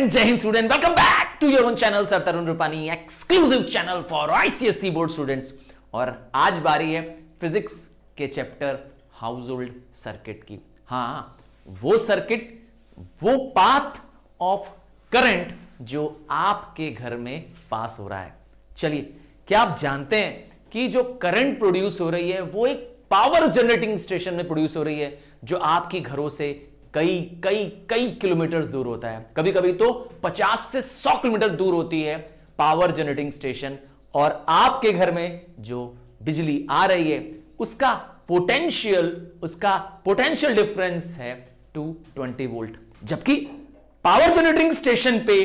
And Jai Hind student welcome back to your own channel sir Tarun Rupani exclusive channel for ICSC board students और आज बारी है physics के chapter household circuit की हाँ वो सर्किट वो पाथ ऑफ करंट जो आपके घर में पास हो रहा है चलिए क्या आप जानते हैं कि जो करंट प्रोड्यूस हो रही है वो एक पावर जनरेटिंग स्टेशन में प्रोड्यूस हो रही है जो आपकी घरों से कई कई कई किलोमीटर दूर होता है कभी कभी तो 50 से 100 किलोमीटर दूर होती है पावर जनरेटिंग स्टेशन और आपके घर में जो बिजली आ रही है उसका पोटेंशियल उसका पोटेंशियल डिफरेंस है 220 वोल्ट जबकि पावर जनरेटिंग स्टेशन पे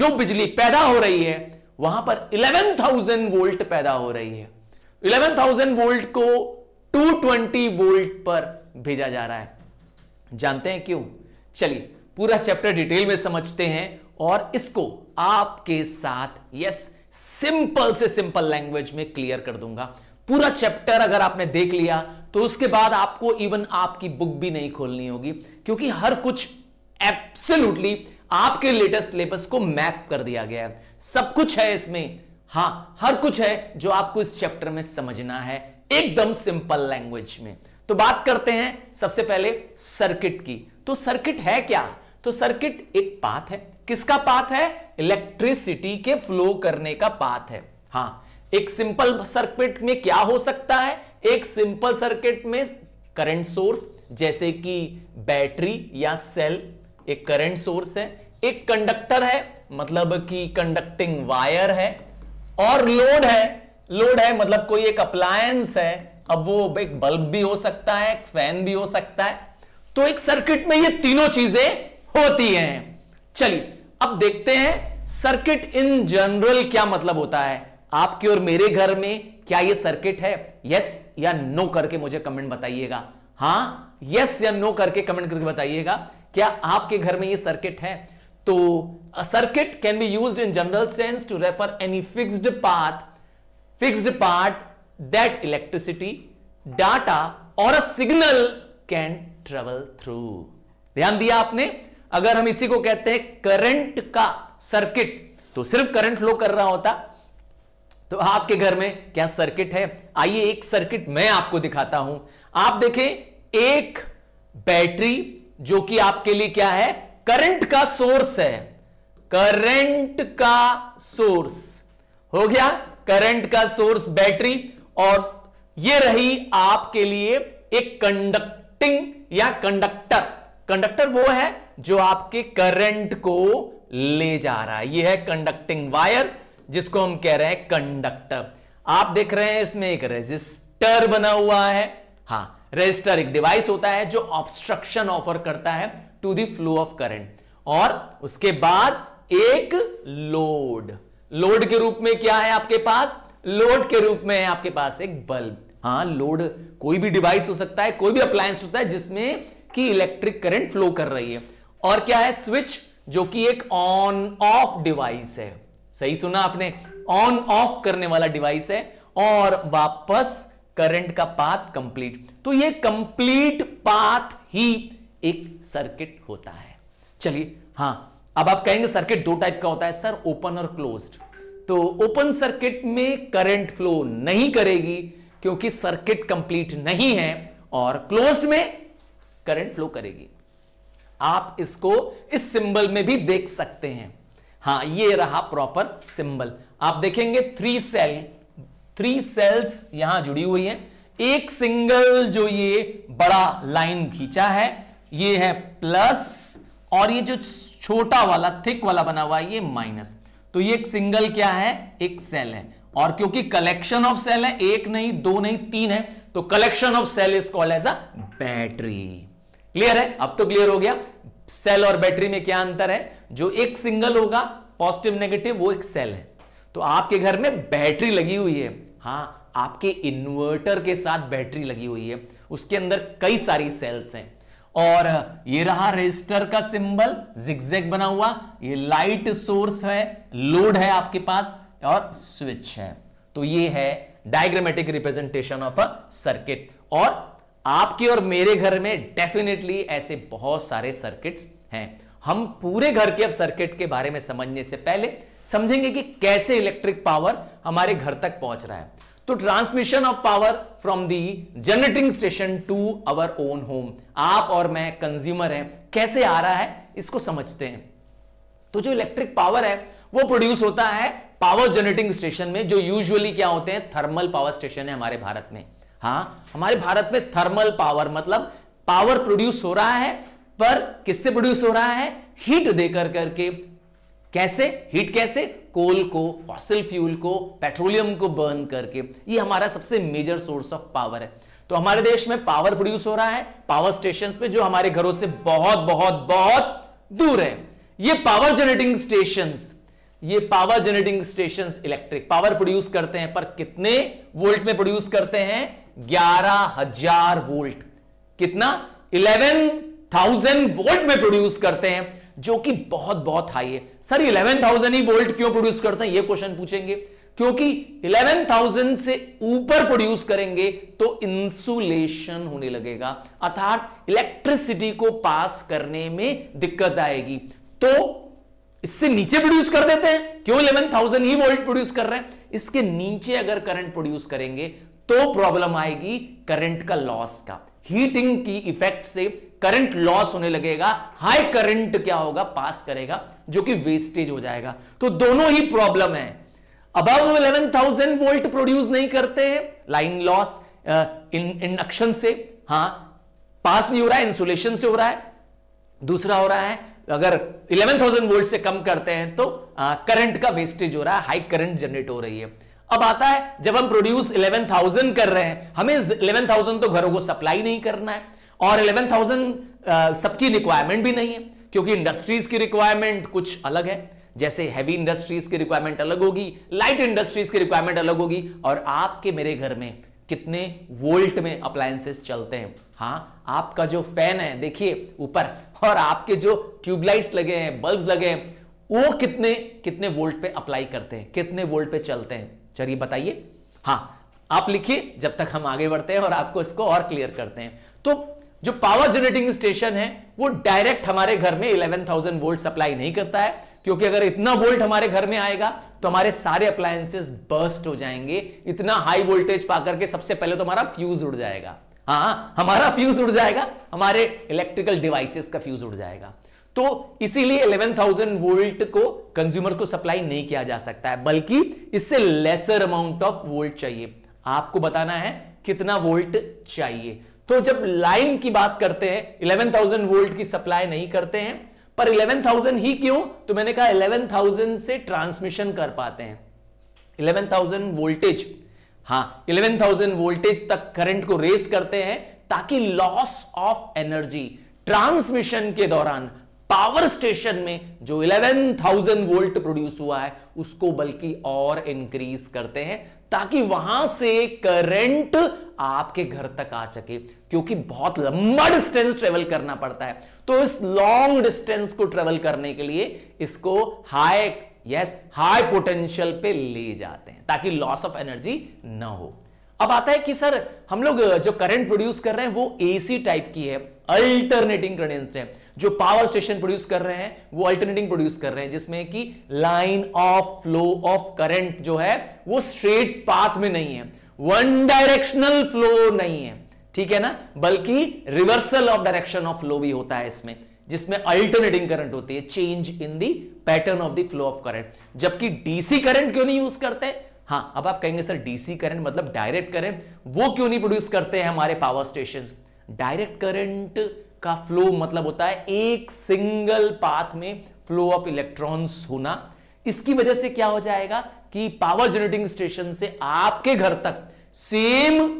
जो बिजली पैदा हो रही है वहां पर 11,000 वोल्ट पैदा हो रही है 11,000 वोल्ट को 220 वोल्ट पर भेजा जा रहा है जानते हैं क्यों चलिए पूरा चैप्टर डिटेल में समझते हैं और इसको आपके साथ यस सिंपल से सिंपल लैंग्वेज में क्लियर कर दूंगा पूरा चैप्टर अगर आपने देख लिया तो उसके बाद आपको इवन आपकी बुक भी नहीं खोलनी होगी क्योंकि हर कुछ एब्सोल्युटली आपके लेटेस्ट सिलेबस को मैप कर दिया गया है सब कुछ है इसमें हां हर कुछ है जो आपको इस चैप्टर में समझना है एकदम सिंपल लैंग्वेज में तो बात करते हैं सबसे पहले सर्किट की तो सर्किट है क्या तो सर्किट एक पाथ है किसका पाथ है इलेक्ट्रिसिटी के फ्लो करने का पाथ है हाँ एक सिंपल सर्किट में क्या हो सकता है एक सिंपल सर्किट में करंट सोर्स जैसे कि बैटरी या सेल एक करंट सोर्स है एक कंडक्टर है मतलब कि कंडक्टिंग वायर है और लोड है लोड है मतलब कोई एक अप्लायंस है अब वो एक बल्ब भी हो सकता है एक फैन भी हो सकता है तो एक सर्किट में ये तीनों चीजें होती हैं चलिए अब देखते हैं सर्किट इन जनरल क्या मतलब होता है आपके और मेरे घर में क्या ये सर्किट है यस या नो करके मुझे कमेंट बताइएगा हाँ यस या नो करके कमेंट करके बताइएगा क्या आपके घर में ये सर्किट है तो circuit can be use in general sense to refer any fixed path fixed part that electricity, data or a signal can travel through. ध्यान दिया आपने अगर हम इसी को कहते हैं करंट का सर्किट तो सिर्फ करंट फ्लो कर रहा होता तो आपके घर में क्या सर्किट है आइए एक सर्किट मैं आपको दिखाता हूं आप देखें एक बैटरी जो कि आपके लिए क्या है करंट का सोर्स है करंट का सोर्स हो गया करंट का सोर्स बैटरी और ये रही आपके लिए एक कंडक्टिंग या कंडक्टर कंडक्टर वो है जो आपके करंट को ले जा रहा है ये है कंडक्टिंग वायर जिसको हम कह रहे हैं कंडक्टर आप देख रहे हैं इसमें एक रेजिस्टर बना हुआ है हाँ रेजिस्टर एक डिवाइस होता है जो ऑब्स्ट्रक्शन ऑफर करता है to the flow of current और उसके बाद एक लोड लोड के रूप में क्या है आपके पास लोड के रूप में है आपके पास एक बल्ब हाँ लोड कोई भी डिवाइस हो सकता है कोई भी अप्लायंस होता है जिसमें कि इलेक्ट्रिक करंट फ्लो कर रही है और क्या है स्विच जो कि एक ऑन ऑफ डिवाइस है सही सुना आपने ऑन ऑफ करने वाला डिवाइस है और वापस करंट का पाथ कंप्लीट तो ये कंप्लीट पाथ ही एक सर्किट होता है चलिए हाँ अब आप कहेंगे सर्किट दो टाइप का होता है सर ओपन और क्लोज्ड तो ओपन सर्किट में करंट फ्लो नहीं करेगी क्योंकि सर्किट कंप्लीट नहीं है और क्लोज्ड में करंट फ्लो करेगी आप इसको इस सिंबल में भी देख सकते हैं हाँ ये रहा प्रॉपर सिंबल आप देखेंगे थ्री सेल थ्री सेल्स यहां जुड़ी हुई हैं एक सिंगल जो ये बड़ा लाइन खींचा है ये है प्लस और ये जो छोटा वाला थिक वाला बना हुआ है ये माइनस तो ये एक सिंगल क्या है एक सेल है और क्योंकि कलेक्शन ऑफ सेल है एक नहीं दो नहीं तीन है तो collection of cell is called as a battery clear है अब तो क्लियर हो गया सेल और बैटरी में क्या अंतर है जो एक सिंगल होगा पॉजिटिव नेगेटिव वो एक सेल है तो आपके घर में बैटरी लगी हुई है हाँ आपके इन्वर्टर के साथ बैटरी लगी हुई है उसके अंदर कई सारी सेल्स हैं और ये रहा रजिस्टर का सिंबल जिगजैग बना हुआ ये लाइट सोर्स है लोड है आपके पास और स्विच है तो ये है diagrammatic representation of a circuit और आपके और मेरे घर में डेफिनेटली ऐसे बहुत सारे सर्किट्स हैं हम पूरे घर के अब सर्किट के बारे में समझने से पहले समझेंगे कि कैसे इलेक्ट्रिक पावर हमारे घर तक पहुंच रहा है तो transmission of power from the generating station to our own home आप और मैं कंज्यूमर हैं कैसे आ रहा है इसको समझते हैं तो जो इलेक्ट्रिक पावर है वो प्रोड्यूस होता है पावर जनरेटिंग स्टेशन में जो यूजुअली क्या होते हैं थर्मल पावर स्टेशन है हमारे भारत में हाँ हमारे भारत में थर्मल पावर मतलब पावर प्रोड्यूस हो रहा है पर किससे प्रोड्यूस हो रहा है हीट देकर करके कैसे हीट कैसे कोल को फॉसिल फ्यूल को पेट्रोलियम को बर्न करके ये हमारा सबसे मेजर सोर्स ऑफ पावर है तो हमारे देश में पावर प्रोड्यूस हो रहा है पावर स्टेशन पे जो हमारे घरों से बहुत बहुत बहुत दूर है ये पावर जनरेटिंग स्टेशन ये power generating station electric power produce करते हैं पर कितने वोल्ट में प्रोड्यूस करते हैं ग्यारह हजार वोल्ट कितना इलेवन थाउजेंड वोल्ट में प्रोड्यूस करते हैं जो कि बहुत बहुत हाई है सर इलेवन थाउजेंड ही वोल्ट क्यों प्रोड्यूस करते हैं ये क्वेश्चन पूछेंगे क्योंकि इलेवन थाउजेंड से ऊपर प्रोड्यूस करेंगे तो इंसुलेशन होने लगेगा अर्थात इलेक्ट्रिसिटी को पास करने में दिक्कत आएगी तो इससे नीचे प्रोड्यूस कर देते हैं क्यों इलेवन थाउजेंड ही वोल्ट प्रोड्यूस कर रहे हैं इसके नीचे अगर करंट प्रोड्यूस करेंगे तो प्रॉब्लम आएगी करंट का लॉस का हीटिंग की इफेक्ट से करंट लॉस होने लगेगा हाई करंट क्या होगा पास करेगा जो कि वेस्टेज हो जाएगा तो दोनों ही प्रॉब्लम है about eleven thousand volt produce नहीं करते हैं लाइन लॉस इंडक्शन से हाँ पास नहीं हो रहा है इंसुलेशन से हो रहा है दूसरा हो रहा है अगर 11,000 वोल्ट से कम करते हैं तो करंट का वेस्टेज हो रहा है हाई करंट जनरेट हो रही है अब आता है जब हम प्रोड्यूस 11,000 कर रहे हैं हमें 11,000 तो घरों को सप्लाई नहीं करना है और 11,000 uh, सबकी रिक्वायरमेंट भी नहीं है क्योंकि इंडस्ट्रीज की रिक्वायरमेंट कुछ अलग है जैसे हैवी इंडस्ट्रीज की रिक्वायरमेंट अलग होगी लाइट इंडस्ट्रीज की रिक्वायरमेंट अलग होगी और आपके मेरे घर में कितने वोल्ट में अप्लायंसेस चलते हैं हाँ आपका जो फैन है देखिए ऊपर और आपके जो ट्यूबलाइट्स लगे हैं बल्ब लगे हैं वो कितने कितने वोल्ट पे अप्लाई करते हैं कितने वोल्ट पे चलते हैं चलिए बताइए हाँ आप लिखिए जब तक हम आगे बढ़ते हैं और आपको इसको और क्लियर करते हैं तो जो पावर जनरेटिंग स्टेशन है वो डायरेक्ट हमारे घर में 11,000 वोल्ट सप्लाई नहीं करता है क्योंकि अगर इतना वोल्ट हमारे घर में आएगा तो हमारे सारे अप्लायंसेस बर्स्ट हो जाएंगे इतना हाई वोल्टेज पाकर के सबसे पहले तो हमारा फ्यूज उड़ जाएगा हाँ हमारा फ्यूज उड़ जाएगा हमारे इलेक्ट्रिकल डिवाइसेस का फ्यूज उड़ जाएगा तो इसीलिए 11,000 वोल्ट को कंज्यूमर को सप्लाई नहीं किया जा सकता है बल्कि इससे लेसर अमाउंट ऑफ वोल्ट चाहिए आपको बताना है कितना वोल्ट चाहिए तो जब लाइन की बात करते हैं 11,000 वोल्ट की सप्लाई नहीं करते हैं पर 11,000 ही क्यों तो मैंने कहा 11,000 से ट्रांसमिशन कर पाते हैं 11,000 वोल्टेज हाँ 11,000 वोल्टेज तक करंट को रेस करते हैं ताकि लॉस ऑफ एनर्जी ट्रांसमिशन के दौरान पावर स्टेशन में जो 11,000 वोल्ट प्रोड्यूस हुआ है उसको बल्कि और इंक्रीज करते हैं ताकि वहां से करंट आपके घर तक आ सके क्योंकि बहुत लंबा डिस्टेंस ट्रेवल करना पड़ता है तो इस लॉन्ग डिस्टेंस को ट्रेवल करने के लिए इसको हाई यस हाई पोटेंशियल पे ले जाते हैं ताकि लॉस ऑफ एनर्जी ना हो अब आता है कि सर हम लोग जो करंट प्रोड्यूस कर रहे हैं वो एसी टाइप की है अल्टरनेटिंग करंट है जो पावर स्टेशन प्रोड्यूस कर रहे हैं वो अल्टरनेटिंग प्रोड्यूस कर रहे हैं जिसमें कि line of flow of current जो है वो स्ट्रेट पाथ में नहीं है वन डायरेक्शनल फ्लो नहीं है ठीक है ना बल्कि reversal of direction of flow भी होता है इसमें जिसमें अल्टरनेटिंग करंट होती है change in the pattern of the flow of current जबकि डीसी करंट क्यों नहीं यूज करते हाँ अब आप कहेंगे सर डीसी करंट मतलब डायरेक्ट करंट वो क्यों नहीं प्रोड्यूस करते हैं हमारे पावर स्टेशन डायरेक्ट करंट का फ्लो मतलब होता है एक सिंगल पाथ में फ्लो ऑफ इलेक्ट्रॉन्स होना इसकी वजह से क्या हो जाएगा कि पावर जनरेटिंग स्टेशन से आपके घर तक सेम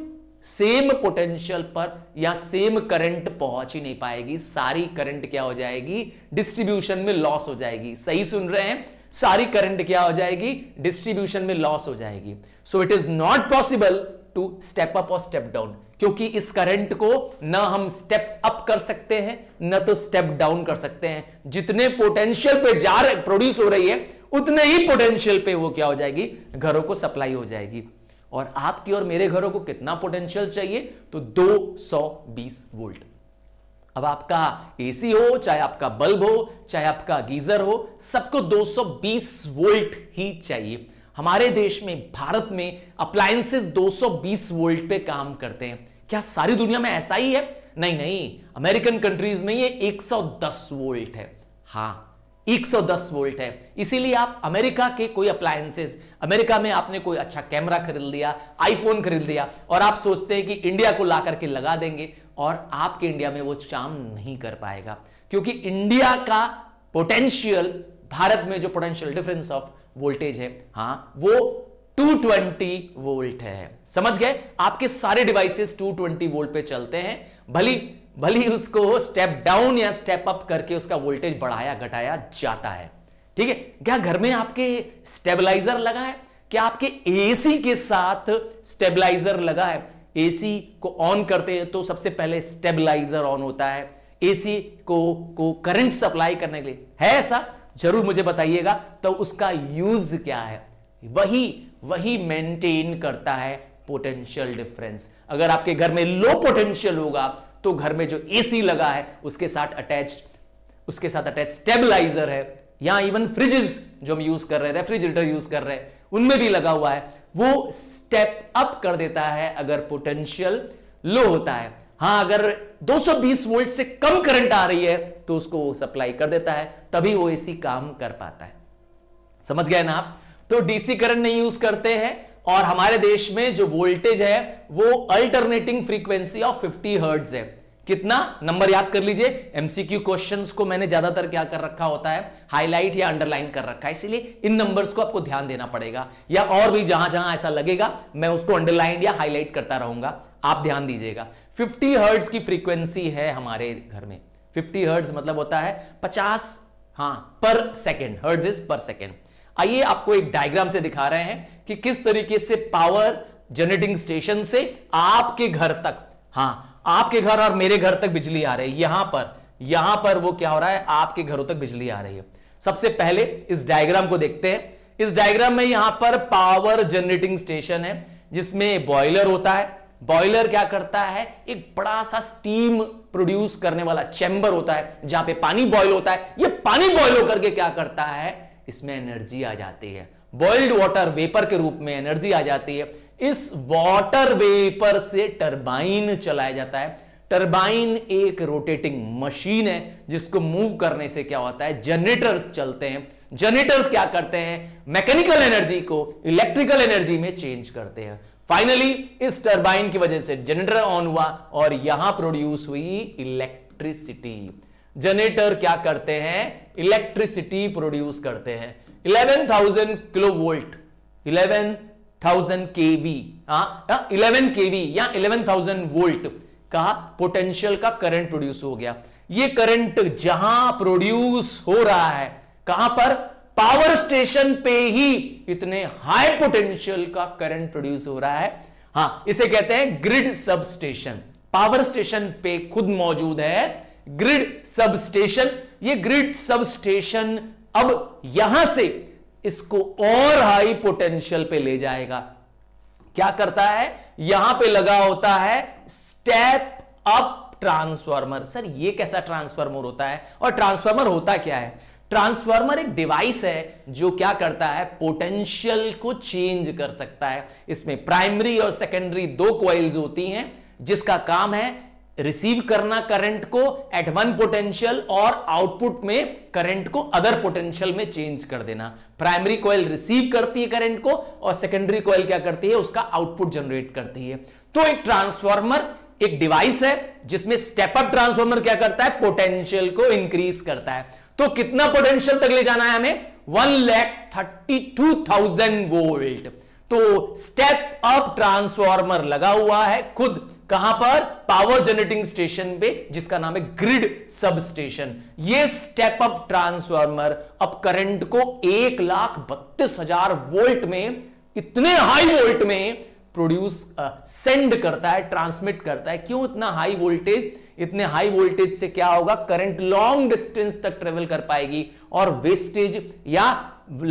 सेम पोटेंशियल पर या सेम करंट पहुंच ही नहीं पाएगी सारी करंट क्या हो जाएगी डिस्ट्रीब्यूशन में लॉस हो जाएगी सही सुन रहे हैं सारी करंट क्या हो जाएगी डिस्ट्रीब्यूशन में लॉस हो जाएगी so it is not possible to step up और स्टेप डाउन क्योंकि इस करंट को ना हम स्टेप अप कर सकते हैं ना तो स्टेप डाउन कर सकते हैं जितने पोटेंशियल पे जा रहे प्रोड्यूस हो रही है उतने ही पोटेंशियल पे वो क्या हो जाएगी घरों को सप्लाई हो जाएगी और आपकी और मेरे घरों को कितना पोटेंशियल चाहिए तो 220 वोल्ट अब आपका एसी हो चाहे आपका बल्ब हो चाहे आपका गीजर हो सबको 220 वोल्ट ही चाहिए हमारे देश में भारत में अप्लायंसेस 220 वोल्ट पे काम करते हैं क्या सारी दुनिया में ऐसा ही है नहीं नहीं अमेरिकन कंट्रीज में ये 110 वोल्ट है हाँ 110 वोल्ट है इसीलिए आप अमेरिका के कोई अप्लायंसेस अमेरिका में आपने कोई अच्छा कैमरा खरीद लिया आईफोन खरीद लिया और आप सोचते हैं कि इंडिया को ला करके लगा देंगे और आपके इंडिया में वो काम नहीं कर पाएगा क्योंकि इंडिया का पोटेंशियल भारत में जो पोटेंशियल डिफरेंस ऑफ वोल्टेज है हाँ वो 220 वोल्ट है समझ गए आपके सारे डिवाइसेस 220 वोल्ट पे चलते हैं भली भली उसको स्टेप डाउन या स्टेप अप करके उसका वोल्टेज बढ़ाया घटाया जाता है ठीक है क्या घर में आपके स्टेबलाइजर लगा है क्या आपके एसी के साथ स्टेबलाइजर लगा है एसी को ऑन करते हैं तो सबसे पहले स्टेबलाइजर ऑन होता है एसी को को करंट सप्लाई करने के लिए है ऐसा जरूर मुझे बताइएगा तो उसका यूज क्या है वही वही मेंटेन करता है पोटेंशियल डिफरेंस अगर आपके घर में लो पोटेंशियल होगा तो घर में जो एसी लगा है उसके साथ अटैच उसके साथ अटैच स्टेबलाइजर है या इवन फ्रिजेस जो हम यूज कर रहे हैं रेफ्रिजरेटर यूज कर रहे हैं उनमें भी लगा हुआ है वो स्टेप अप कर देता है अगर पोटेंशियल लो होता है हाँ अगर 220 वोल्ट से कम करंट आ रही है तो उसको वो सप्लाई कर देता है तभी वो एसी काम कर पाता है समझ गए ना आप तो डीसी करंट नहीं यूज करते हैं और हमारे देश में जो वोल्टेज है वो अल्टरनेटिंग फ्रीक्वेंसी ऑफ 50 हर्ट्ज है कितना नंबर याद कर लीजिए एमसीक्यू क्वेश्चंस को मैंने ज्यादातर क्या कर रखा होता है हाईलाइट या अंडरलाइन कर रखा है इसीलिए इन नंबर्स को आपको ध्यान देना पड़ेगा या और भी जहां जहां ऐसा लगेगा मैं उसको अंडरलाइन या हाईलाइट करता रहूंगा आप ध्यान दीजिएगा फिफ्टी हर्ड की फ्रीक्वेंसी है हमारे घर में फिफ्टी हर्ड मतलब होता है पचास हाँ per second hertz is per second आइए आपको एक डायग्राम से दिखा रहे हैं कि किस तरीके से पावर जनरेटिंग स्टेशन से आपके घर तक हाँ आपके घर और मेरे घर तक बिजली आ रही है यहां पर यहां पर वो क्या हो रहा है आपके घरों तक बिजली आ रही है सबसे पहले इस डायग्राम को देखते हैं इस डायग्राम में यहां पर पावर जनरेटिंग स्टेशन है जिसमें बॉयलर होता है बॉयलर क्या करता है एक बड़ा सा स्टीम प्रोड्यूस करने वाला चैम्बर होता है जहां पे पानी बॉयल होता है ये पानी बॉयल होकर के क्या करता है इसमें एनर्जी आ जाती है बॉइल्ड वाटर वेपर के रूप में एनर्जी आ जाती है इस वाटर वेपर से टर्बाइन चलाया जाता है टर्बाइन एक रोटेटिंग मशीन है जिसको मूव करने से क्या होता है जनरेटर्स चलते हैं जनरेटर्स क्या करते हैं मैकेनिकल एनर्जी को इलेक्ट्रिकल एनर्जी में चेंज करते हैं फाइनली इस टर्बाइन की वजह से जनरेटर ऑन हुआ और यहां प्रोड्यूस हुई इलेक्ट्रिसिटी जनरेटर क्या करते हैं इलेक्ट्रिसिटी प्रोड्यूस करते हैं 11,000 kilo volt eleven thousand K V eleven KV या 11,000 वोल्ट का पोटेंशियल का करंट प्रोड्यूस हो गया ये करंट जहां प्रोड्यूस हो रहा है कहां पर पावर स्टेशन पे ही इतने हाई पोटेंशियल का करंट प्रोड्यूस हो रहा है हाँ इसे कहते हैं grid sub station power station पे खुद मौजूद है ग्रिड सब स्टेशन ये ग्रिड सब स्टेशन अब यहां से इसको और हाई पोटेंशियल पे ले जाएगा क्या करता है यहां पे लगा होता है स्टेप अप ट्रांसफार्मर सर ये कैसा ट्रांसफार्मर होता है और ट्रांसफार्मर होता क्या है ट्रांसफार्मर एक डिवाइस है जो क्या करता है पोटेंशियल को चेंज कर सकता है इसमें प्राइमरी और सेकेंडरी दो क्वाइल्स होती हैं जिसका काम है रिसीव करना करंट को एट वन पोटेंशियल और आउटपुट में करंट को अदर पोटेंशियल में चेंज कर देना प्राइमरी कॉइल रिसीव करती है करंट को और सेकेंडरी कॉइल क्या करती है उसका आउटपुट जनरेट करती है तो एक ट्रांसफार्मर एक डिवाइस है जिसमें स्टेप अप ट्रांसफार्मर क्या करता है पोटेंशियल को इंक्रीज करता है तो कितना पोटेंशियल तक ले जाना है हमें one lakh thirty two thousand volt तो स्टेप अप ट्रांसफॉर्मर लगा हुआ है खुद कहां पर पावर जनरेटिंग स्टेशन पे जिसका नाम है ग्रिड सब स्टेशन ये स्टेप अप ट्रांसफॉर्मर अब करंट को एक लाख बत्तीस हजार वोल्ट में इतने हाई वोल्ट में प्रोड्यूस सेंड uh, करता है ट्रांसमिट करता है क्यों इतना हाई वोल्टेज इतने हाई वोल्टेज से क्या होगा करंट लॉन्ग डिस्टेंस तक ट्रेवल कर पाएगी और वेस्टेज या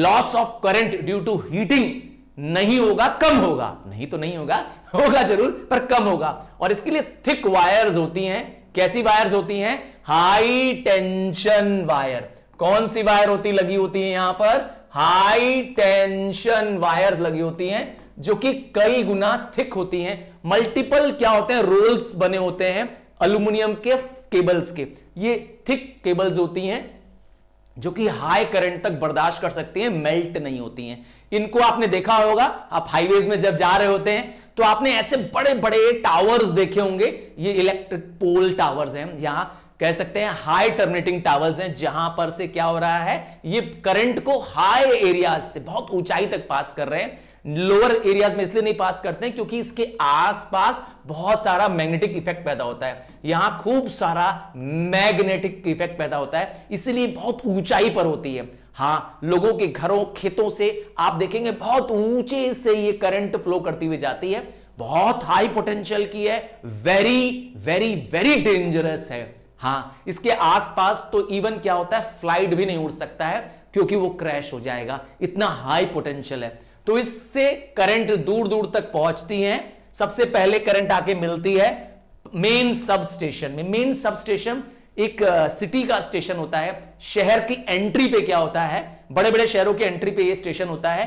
loss of current due to heating नहीं होगा कम होगा नहीं तो नहीं होगा होगा जरूर पर कम होगा और इसके लिए थिक वायर्स होती हैं कैसी वायर्स होती हैं हाई टेंशन वायर कौन सी वायर होती लगी होती है यहां पर हाई टेंशन वायर लगी होती हैं जो कि कई गुना थिक होती हैं मल्टीपल क्या होते हैं रोल्स बने होते हैं अल्यूमिनियम के केबल्स के ये थिक केबल्स होती हैं जो कि हाई करंट तक बर्दाश्त कर सकती हैं मेल्ट नहीं होती हैं इनको आपने देखा होगा आप हाईवेज में जब जा रहे होते हैं तो आपने ऐसे बड़े बड़े टावर्स देखे होंगे ये इलेक्ट्रिक पोल टावर्स हैं यहां कह सकते हैं हाई टर्मिनेटिंग टावर्स हैं जहां पर से क्या हो रहा है ये करंट को हाई एरिया से बहुत ऊंचाई तक पास कर रहे हैं लोअर एरियाज में इसलिए नहीं पास करते हैं क्योंकि इसके आसपास बहुत सारा मैग्नेटिक इफेक्ट पैदा होता है यहां खूब सारा मैग्नेटिक इफेक्ट पैदा होता है इसलिए बहुत ऊंचाई पर होती है हाँ लोगों के घरों खेतों से आप देखेंगे बहुत ऊंचे से ये करंट फ्लो करती हुई जाती है बहुत हाई पोटेंशियल की है वेरी वेरी वेरी डेंजरस है हाँ इसके आसपास तो इवन क्या होता है फ्लाइट भी नहीं उड़ सकता है क्योंकि वो क्रैश हो जाएगा इतना हाई पोटेंशियल है तो इससे करंट दूर दूर तक पहुंचती है सबसे पहले करंट आके मिलती है मेन सब स्टेशन में मेन सब स्टेशन एक सिटी का स्टेशन होता है शहर की एंट्री पे क्या होता है बड़े बड़े शहरों की एंट्री पे ये स्टेशन होता है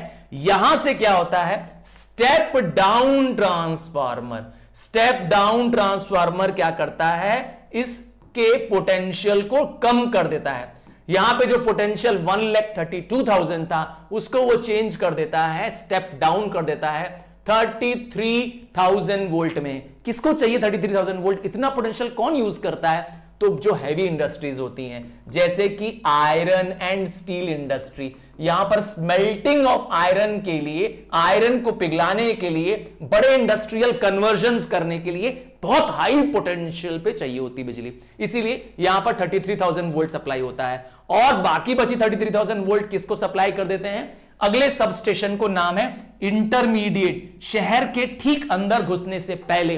यहां से क्या होता है step down transformer step down transformer क्या करता है इसके पोटेंशियल को कम कर देता है यहां पे जो potential one lakh thirty two thousand था उसको वो चेंज कर देता है स्टेप डाउन कर देता है थर्टी थ्री थाउजेंड वोल्ट में किसको चाहिए थर्टी थ्री थाउजेंड वोल्ट इतना पोटेंशियल कौन यूज करता है तो जो हैवी इंडस्ट्रीज होती हैं जैसे कि आयरन एंड स्टील इंडस्ट्री यहां पर स्मेल्टिंग ऑफ आयरन के लिए आयरन को पिघलाने के लिए बड़े इंडस्ट्रियल कन्वर्जन करने के लिए बहुत हाई पोटेंशियल पे चाहिए होती बिजली इसीलिए यहां पर 33,000 वोल्ट सप्लाई होता है और बाकी बची 33,000 वोल्ट किसको सप्लाई कर देते हैं अगले सब स्टेशन को नाम है इंटरमीडिएट शहर के ठीक अंदर घुसने से पहले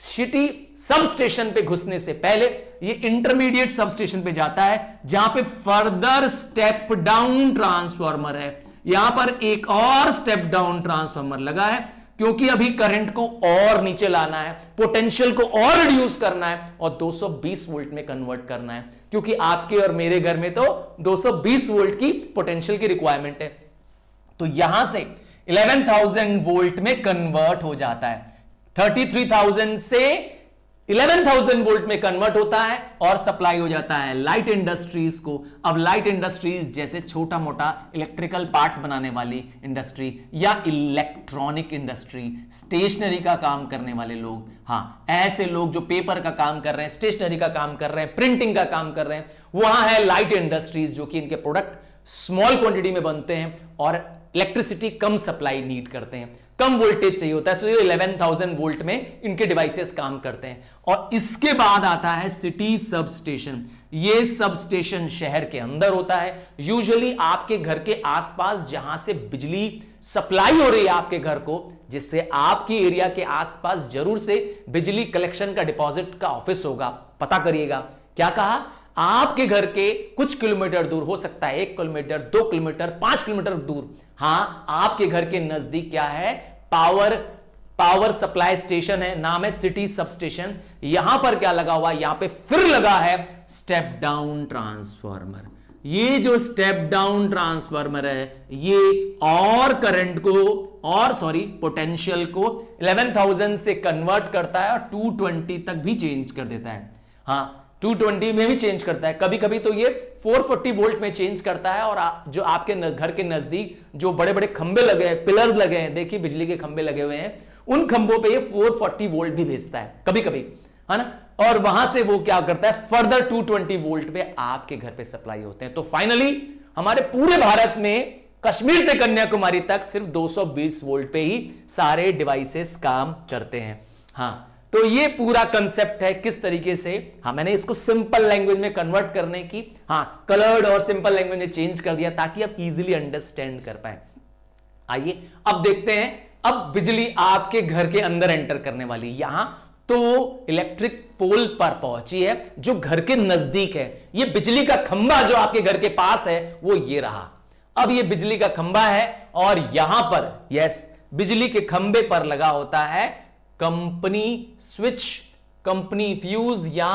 सिटी सब स्टेशन पे घुसने से पहले ये इंटरमीडिएट सब स्टेशन पे जाता है जहां पे फर्दर स्टेप डाउन ट्रांसफार्मर है यहां पर एक और स्टेप डाउन ट्रांसफार्मर लगा है क्योंकि अभी करंट को और नीचे लाना है पोटेंशियल को और रिड्यूस करना है और 220 वोल्ट में कन्वर्ट करना है क्योंकि आपके और मेरे घर में तो 220 वोल्ट की पोटेंशियल की रिक्वायरमेंट है तो यहां से 11,000 वोल्ट में कन्वर्ट हो जाता है 33,000 से 11,000 वोल्ट में कन्वर्ट होता है और सप्लाई हो जाता है लाइट इंडस्ट्रीज को अब लाइट इंडस्ट्रीज जैसे छोटा मोटा इलेक्ट्रिकल पार्ट्स बनाने वाली इंडस्ट्री या इलेक्ट्रॉनिक इंडस्ट्री स्टेशनरी का काम करने वाले लोग हाँ ऐसे लोग जो पेपर का काम कर रहे हैं स्टेशनरी का काम कर रहे हैं प्रिंटिंग का काम कर रहे हैं वहां है लाइट इंडस्ट्रीज जो कि इनके प्रोडक्ट स्मॉल क्वांटिटी में बनते हैं और इलेक्ट्रिसिटी कम सप्लाई नीड करते हैं कम वोल्टेज चाहिए होता है तो ये 11,000 वोल्ट में इनके डिवाइसेस काम करते हैं और इसके बाद आता है सिटी सब स्टेशन ये सब स्टेशन शहर के अंदर होता है यूजुअली आपके घर के आसपास जहां से बिजली सप्लाई हो रही है आपके घर को जिससे आपके एरिया के आसपास जरूर से बिजली कलेक्शन का डिपॉजिट का ऑफिस होगा पता करिएगा क्या कहा आपके घर के कुछ किलोमीटर दूर हो सकता है एक किलोमीटर दो किलोमीटर पांच किलोमीटर दूर हां आपके घर के नजदीक क्या है पावर पावर सप्लाई स्टेशन है नाम है सिटी सब स्टेशन यहां पर क्या लगा हुआ यहां पे फिर लगा है स्टेप डाउन ट्रांसफार्मर ये जो स्टेप डाउन ट्रांसफार्मर है ये और करंट को और सॉरी पोटेंशियल को 11,000 से कन्वर्ट करता है और 220 तक भी चेंज कर देता है हाँ 220 में भी चेंज करता है कभी कभी तो ये 440 वोल्ट में चेंज करता है और जो आपके घर के नजदीक जो बड़े बड़े खंबे लगे हैं पिलर लगे हैं देखिए बिजली के खंबे लगे हुए हैं उन खंबों पे ये 440 वोल्ट भी भेजता है कभी कभी है ना और वहां से वो क्या करता है फर्दर 220 वोल्ट पे आपके घर पे सप्लाई होते हैं तो फाइनली हमारे पूरे भारत में कश्मीर से कन्याकुमारी तक सिर्फ 220 वोल्ट पे ही सारे डिवाइसेस काम करते हैं हाँ तो ये पूरा कंसेप्ट है किस तरीके से हाँ मैंने इसको सिंपल लैंग्वेज में कन्वर्ट करने की हाँ कलर्ड और सिंपल लैंग्वेज में चेंज कर दिया ताकि आप इजिली अंडरस्टैंड कर पाए आइए अब देखते हैं अब बिजली आपके घर के अंदर एंटर करने वाली यहां तो इलेक्ट्रिक पोल पर पहुंची है जो घर के नजदीक है ये बिजली का खंबा जो आपके घर के पास है वो ये रहा अब ये बिजली का खंबा है और यहां पर यस बिजली के खंबे पर लगा होता है कंपनी स्विच कंपनी फ्यूज या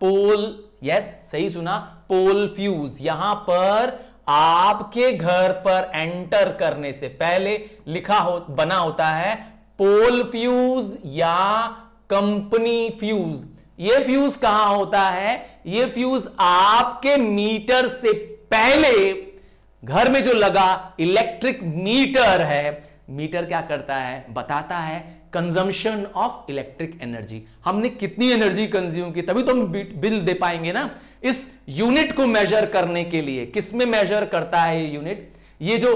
पोल यस सही सुना पोल फ्यूज यहां पर आपके घर पर एंटर करने से पहले लिखा हो बना होता है पोल फ्यूज या कंपनी फ्यूज ये फ्यूज कहां होता है ये फ्यूज आपके मीटर से पहले घर में जो लगा इलेक्ट्रिक मीटर है मीटर क्या करता है बताता है कंजम्पशन ऑफ इलेक्ट्रिक एनर्जी हमने कितनी एनर्जी कंज्यूम की तभी तो हम बिल दे पाएंगे ना इस यूनिट को मेजर करने के लिए किसमें मेजर करता है ये यूनिट ये जो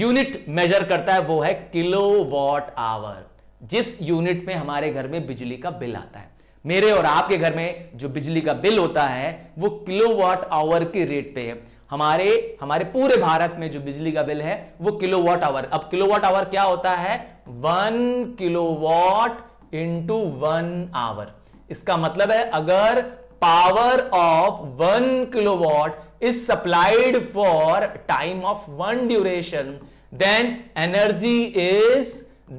यूनिट मेजर करता है वो है किलो वॉट आवर जिस यूनिट में हमारे घर में बिजली का बिल आता है मेरे और आपके घर में जो बिजली का बिल होता है वो किलो वॉट आवर के रेट पे है हमारे हमारे पूरे भारत में जो बिजली का बिल है वो किलो वॉट आवर अब किलो वॉट आवर क्या होता है one kilowatt into one hour इसका मतलब है अगर power of one kilowatt is supplied for time of one duration then energy is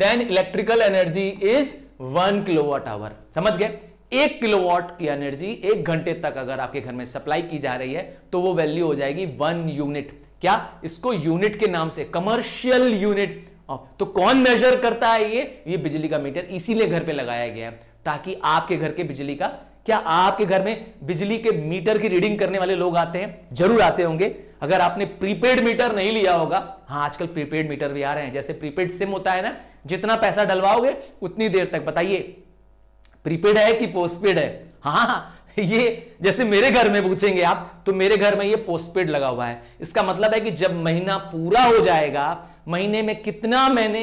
then electrical energy is one kilowatt hour समझ गए एक किलोवाट की एनर्जी एक घंटे तक अगर आपके घर में सप्लाई की जा रही है तो वो वैल्यू हो जाएगी वन यूनिट क्या इसको यूनिट के नाम से कमर्शियल यूनिट तो कौन मेजर करता है ये ये बिजली का मीटर इसीलिए घर पे लगाया गया है ताकि आपके घर के बिजली का क्या आपके घर में बिजली के मीटर की रीडिंग करने वाले लोग आते हैं जरूर आते होंगे अगर आपने प्रीपेड मीटर नहीं लिया होगा हाँ आजकल प्रीपेड मीटर भी आ रहे हैं जैसे प्रीपेड सिम होता है ना जितना पैसा डलवाओगे उतनी देर तक बताइए प्रीपेड है कि पोस्टपेड है हाँ ये जैसे मेरे घर में पूछेंगे आप तो मेरे घर में ये पोस्टपेड लगा हुआ है इसका मतलब है कि जब महीना पूरा हो जाएगा महीने में कितना मैंने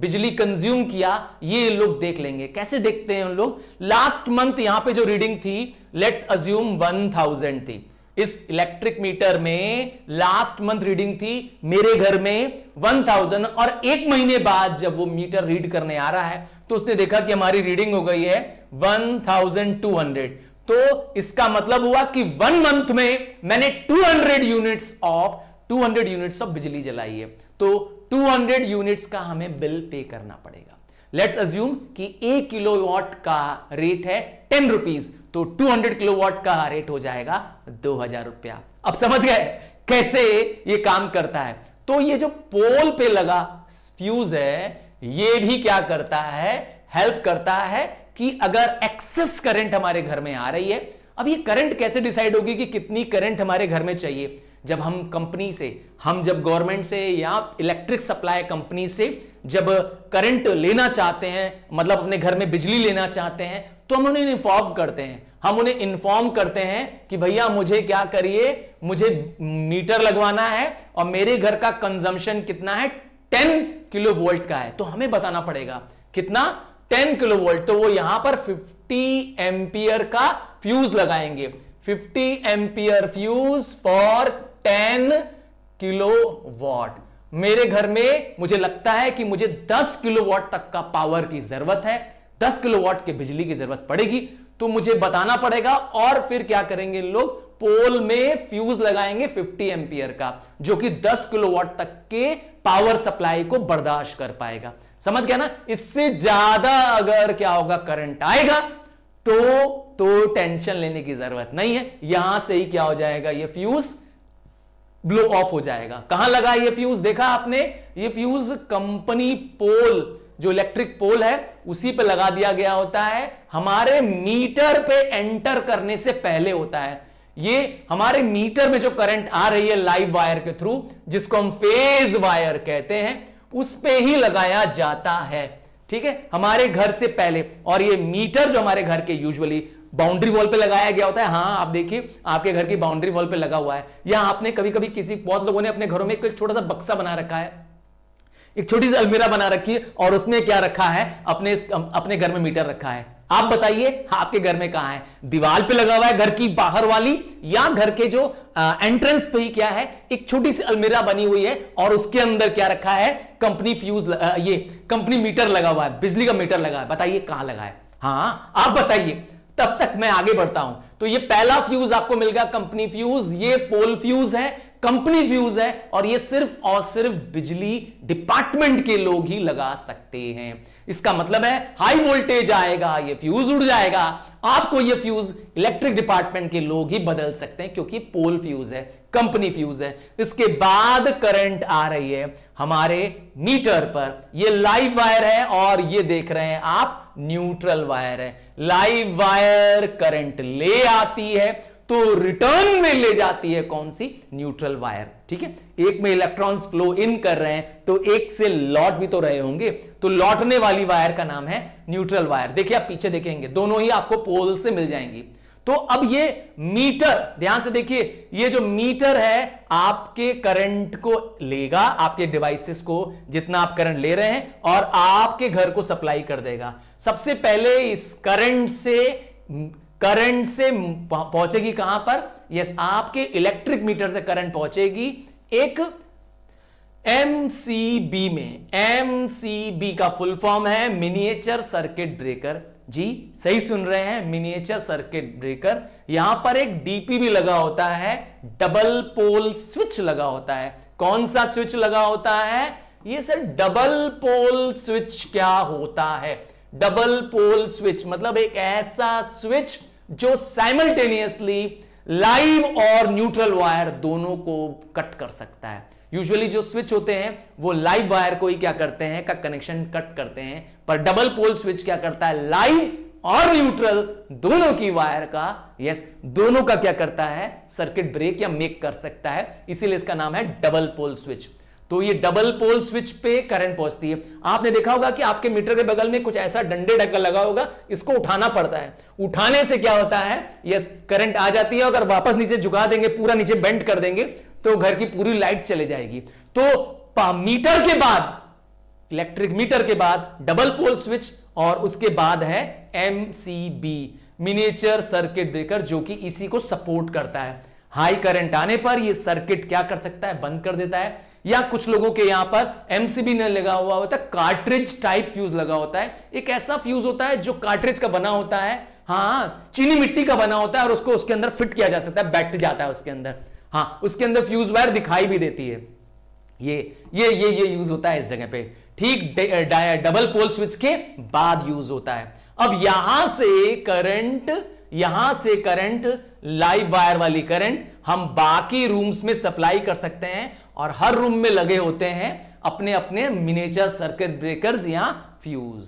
बिजली कंज्यूम किया ये लोग देख लेंगे कैसे देखते हैं उन लोग लास्ट मंथ यहां पे जो रीडिंग थी लेट्स अज्यूम 1000 थी इस इलेक्ट्रिक मीटर में लास्ट मंथ रीडिंग थी मेरे घर में 1000 और एक महीने बाद जब वो मीटर रीड करने आ रहा है तो उसने देखा कि हमारी रीडिंग हो गई है 1200 तो इसका मतलब हुआ कि वन मंथ में मैंने 200 यूनिट्स ऑफ 200 यूनिट्स ऑफ बिजली जलाई है तो 200 यूनिट्स का हमें बिल पे करना पड़ेगा लेट्स अज्यूम कि एक वॉट का रेट है टेन रुपीज तो 200 वॉट का रेट हो जाएगा दो हजार रुपया अब समझ गए कैसे ये काम करता है तो ये जो पोल पे लगा फ्यूज है ये भी क्या करता है हेल्प करता है कि अगर एक्सेस करंट हमारे घर में आ रही है अब ये करंट कैसे डिसाइड होगी कि कितनी करंट हमारे घर में चाहिए जब हम कंपनी से हम जब गवर्नमेंट से या इलेक्ट्रिक सप्लाई कंपनी से जब करंट लेना चाहते हैं मतलब अपने घर में बिजली लेना चाहते हैं तो हम उन्हें इन्फॉर्म करते हैं हम उन्हें इन्फॉर्म करते हैं कि भैया मुझे क्या करिए मुझे मीटर लगवाना है और मेरे घर का कंजम्पशन कितना है 10 किलो वोल्ट का है तो हमें बताना पड़ेगा कितना 10 किलो वोल्ट तो वो यहां पर 50 एम्पियर का फ्यूज लगाएंगे 50 ampere fuse for ten kilo watt मेरे घर में मुझे लगता है कि मुझे 10 वॉट तक का पावर की जरूरत है 10 वॉट के बिजली की जरूरत पड़ेगी तो मुझे बताना पड़ेगा और फिर क्या करेंगे लोग पोल में फ्यूज लगाएंगे 50 एम्पियर का जो कि 10 वॉट तक के पावर सप्लाई को बर्दाश्त कर पाएगा समझ गया ना इससे ज्यादा अगर क्या होगा करंट आएगा तो तो टेंशन लेने की जरूरत नहीं है यहां से ही क्या हो जाएगा ये फ्यूज ब्लो ऑफ हो जाएगा कहां लगा ये फ्यूज देखा आपने ये फ्यूज कंपनी पोल जो इलेक्ट्रिक पोल है उसी पे लगा दिया गया होता है हमारे मीटर पे एंटर करने से पहले होता है ये हमारे मीटर में जो करंट आ रही है लाइव वायर के थ्रू जिसको हम फेज वायर कहते हैं उस पे ही लगाया जाता है ठीक है हमारे घर से पहले और ये मीटर जो हमारे घर के यूजुअली बाउंड्री वॉल पे लगाया गया होता है हाँ आप देखिए आपके घर की बाउंड्री वॉल पे लगा हुआ है या आपने कभी कभी किसी बहुत लोगों ने अपने घरों में एक छोटा सा बक्सा बना रखा है एक छोटी सी अलमीरा बना रखी है और उसमें क्या रखा है अपने अपने घर में मीटर रखा है आप बताइए हाँ, आपके घर में कहा है दीवार पे लगा हुआ है घर की बाहर वाली या घर के जो आ, एंट्रेंस पे ही क्या है एक छोटी सी अलमीरा बनी हुई है और उसके अंदर क्या रखा है कंपनी फ्यूज ये कंपनी मीटर लगा हुआ है बिजली का मीटर लगा है बताइए कहां लगा है हाँ आप बताइए तब तक मैं आगे बढ़ता हूं तो ये पहला फ्यूज आपको मिल गया कंपनी फ्यूज ये पोल फ्यूज है कंपनी व्यूज है और ये सिर्फ और सिर्फ बिजली डिपार्टमेंट के लोग ही लगा सकते हैं इसका मतलब है हाई वोल्टेज आएगा ये फ्यूज उड़ जाएगा आपको ये फ्यूज इलेक्ट्रिक डिपार्टमेंट के लोग ही बदल सकते हैं क्योंकि पोल फ्यूज है कंपनी फ्यूज है इसके बाद करंट आ रही है हमारे मीटर पर ये लाइव वायर है और ये देख रहे हैं आप न्यूट्रल वायर है लाइव वायर करंट ले आती है तो रिटर्न में ले जाती है कौन सी न्यूट्रल वायर ठीक है एक में इलेक्ट्रॉन्स फ्लो इन कर रहे हैं तो एक से लौट भी तो रहे होंगे तो लौटने वाली वायर का नाम है न्यूट्रल वायर देखिए आप पीछे देखेंगे दोनों ही आपको पोल से मिल जाएंगी तो अब ये मीटर ध्यान से देखिए ये जो मीटर है आपके करंट को लेगा आपके डिवाइसेस को जितना आप करंट ले रहे हैं और आपके घर को सप्लाई कर देगा सबसे पहले इस करंट से करंट से पहुंचेगी कहां पर यस आपके इलेक्ट्रिक मीटर से करंट पहुंचेगी एक एमसीबी में एमसीबी का फुल फॉर्म है मिनिएचर सर्किट ब्रेकर जी सही सुन रहे हैं मिनिएचर सर्किट ब्रेकर यहां पर एक डीपी भी लगा होता है डबल पोल स्विच लगा होता है कौन सा स्विच लगा होता है ये सर डबल पोल स्विच क्या होता है डबल पोल स्विच मतलब एक ऐसा स्विच जो साइमल्टेनियसली लाइव और न्यूट्रल वायर दोनों को कट कर सकता है यूजुअली जो स्विच होते हैं वो लाइव वायर को ही क्या करते हैं का कनेक्शन कट करते हैं पर डबल पोल स्विच क्या करता है लाइव और न्यूट्रल दोनों की वायर का यस दोनों का क्या करता है सर्किट ब्रेक या मेक कर सकता है इसीलिए इसका नाम है डबल पोल स्विच तो ये डबल पोल स्विच पे करंट पहुंचती है आपने देखा होगा कि आपके मीटर के बगल में कुछ ऐसा डंडे ढक्कन लगा होगा इसको उठाना पड़ता है उठाने से क्या होता है यस करंट आ जाती है अगर वापस नीचे झुका देंगे पूरा नीचे बेंड कर देंगे तो घर की पूरी लाइट चले जाएगी तो मीटर के बाद इलेक्ट्रिक मीटर के बाद डबल पोल स्विच और उसके बाद है एमसीबी मिनेचर सर्किट ब्रेकर जो कि इसी को सपोर्ट करता है हाई करंट आने पर यह सर्किट क्या कर सकता है बंद कर देता है या कुछ लोगों के यहां पर एमसीबी ने लगा हुआ होता है कार्ट्रिज टाइप फ्यूज लगा होता है एक ऐसा फ्यूज होता है जो कार्ट्रिज का बना होता है हाँ चीनी मिट्टी का बना होता है और उसको उसके अंदर फिट किया जा सकता है बैठ जाता है उसके अंदर हाँ उसके अंदर फ्यूज वायर दिखाई भी देती है ये ये ये ये यूज होता है इस जगह पे ठीक डबल पोल स्विच के बाद यूज होता है अब यहां से करंट यहां से करंट लाइव वायर वाली करंट हम बाकी रूम्स में सप्लाई कर सकते हैं और हर रूम में लगे होते हैं अपने अपने मिनेचर सर्किट ब्रेकर्स या fuse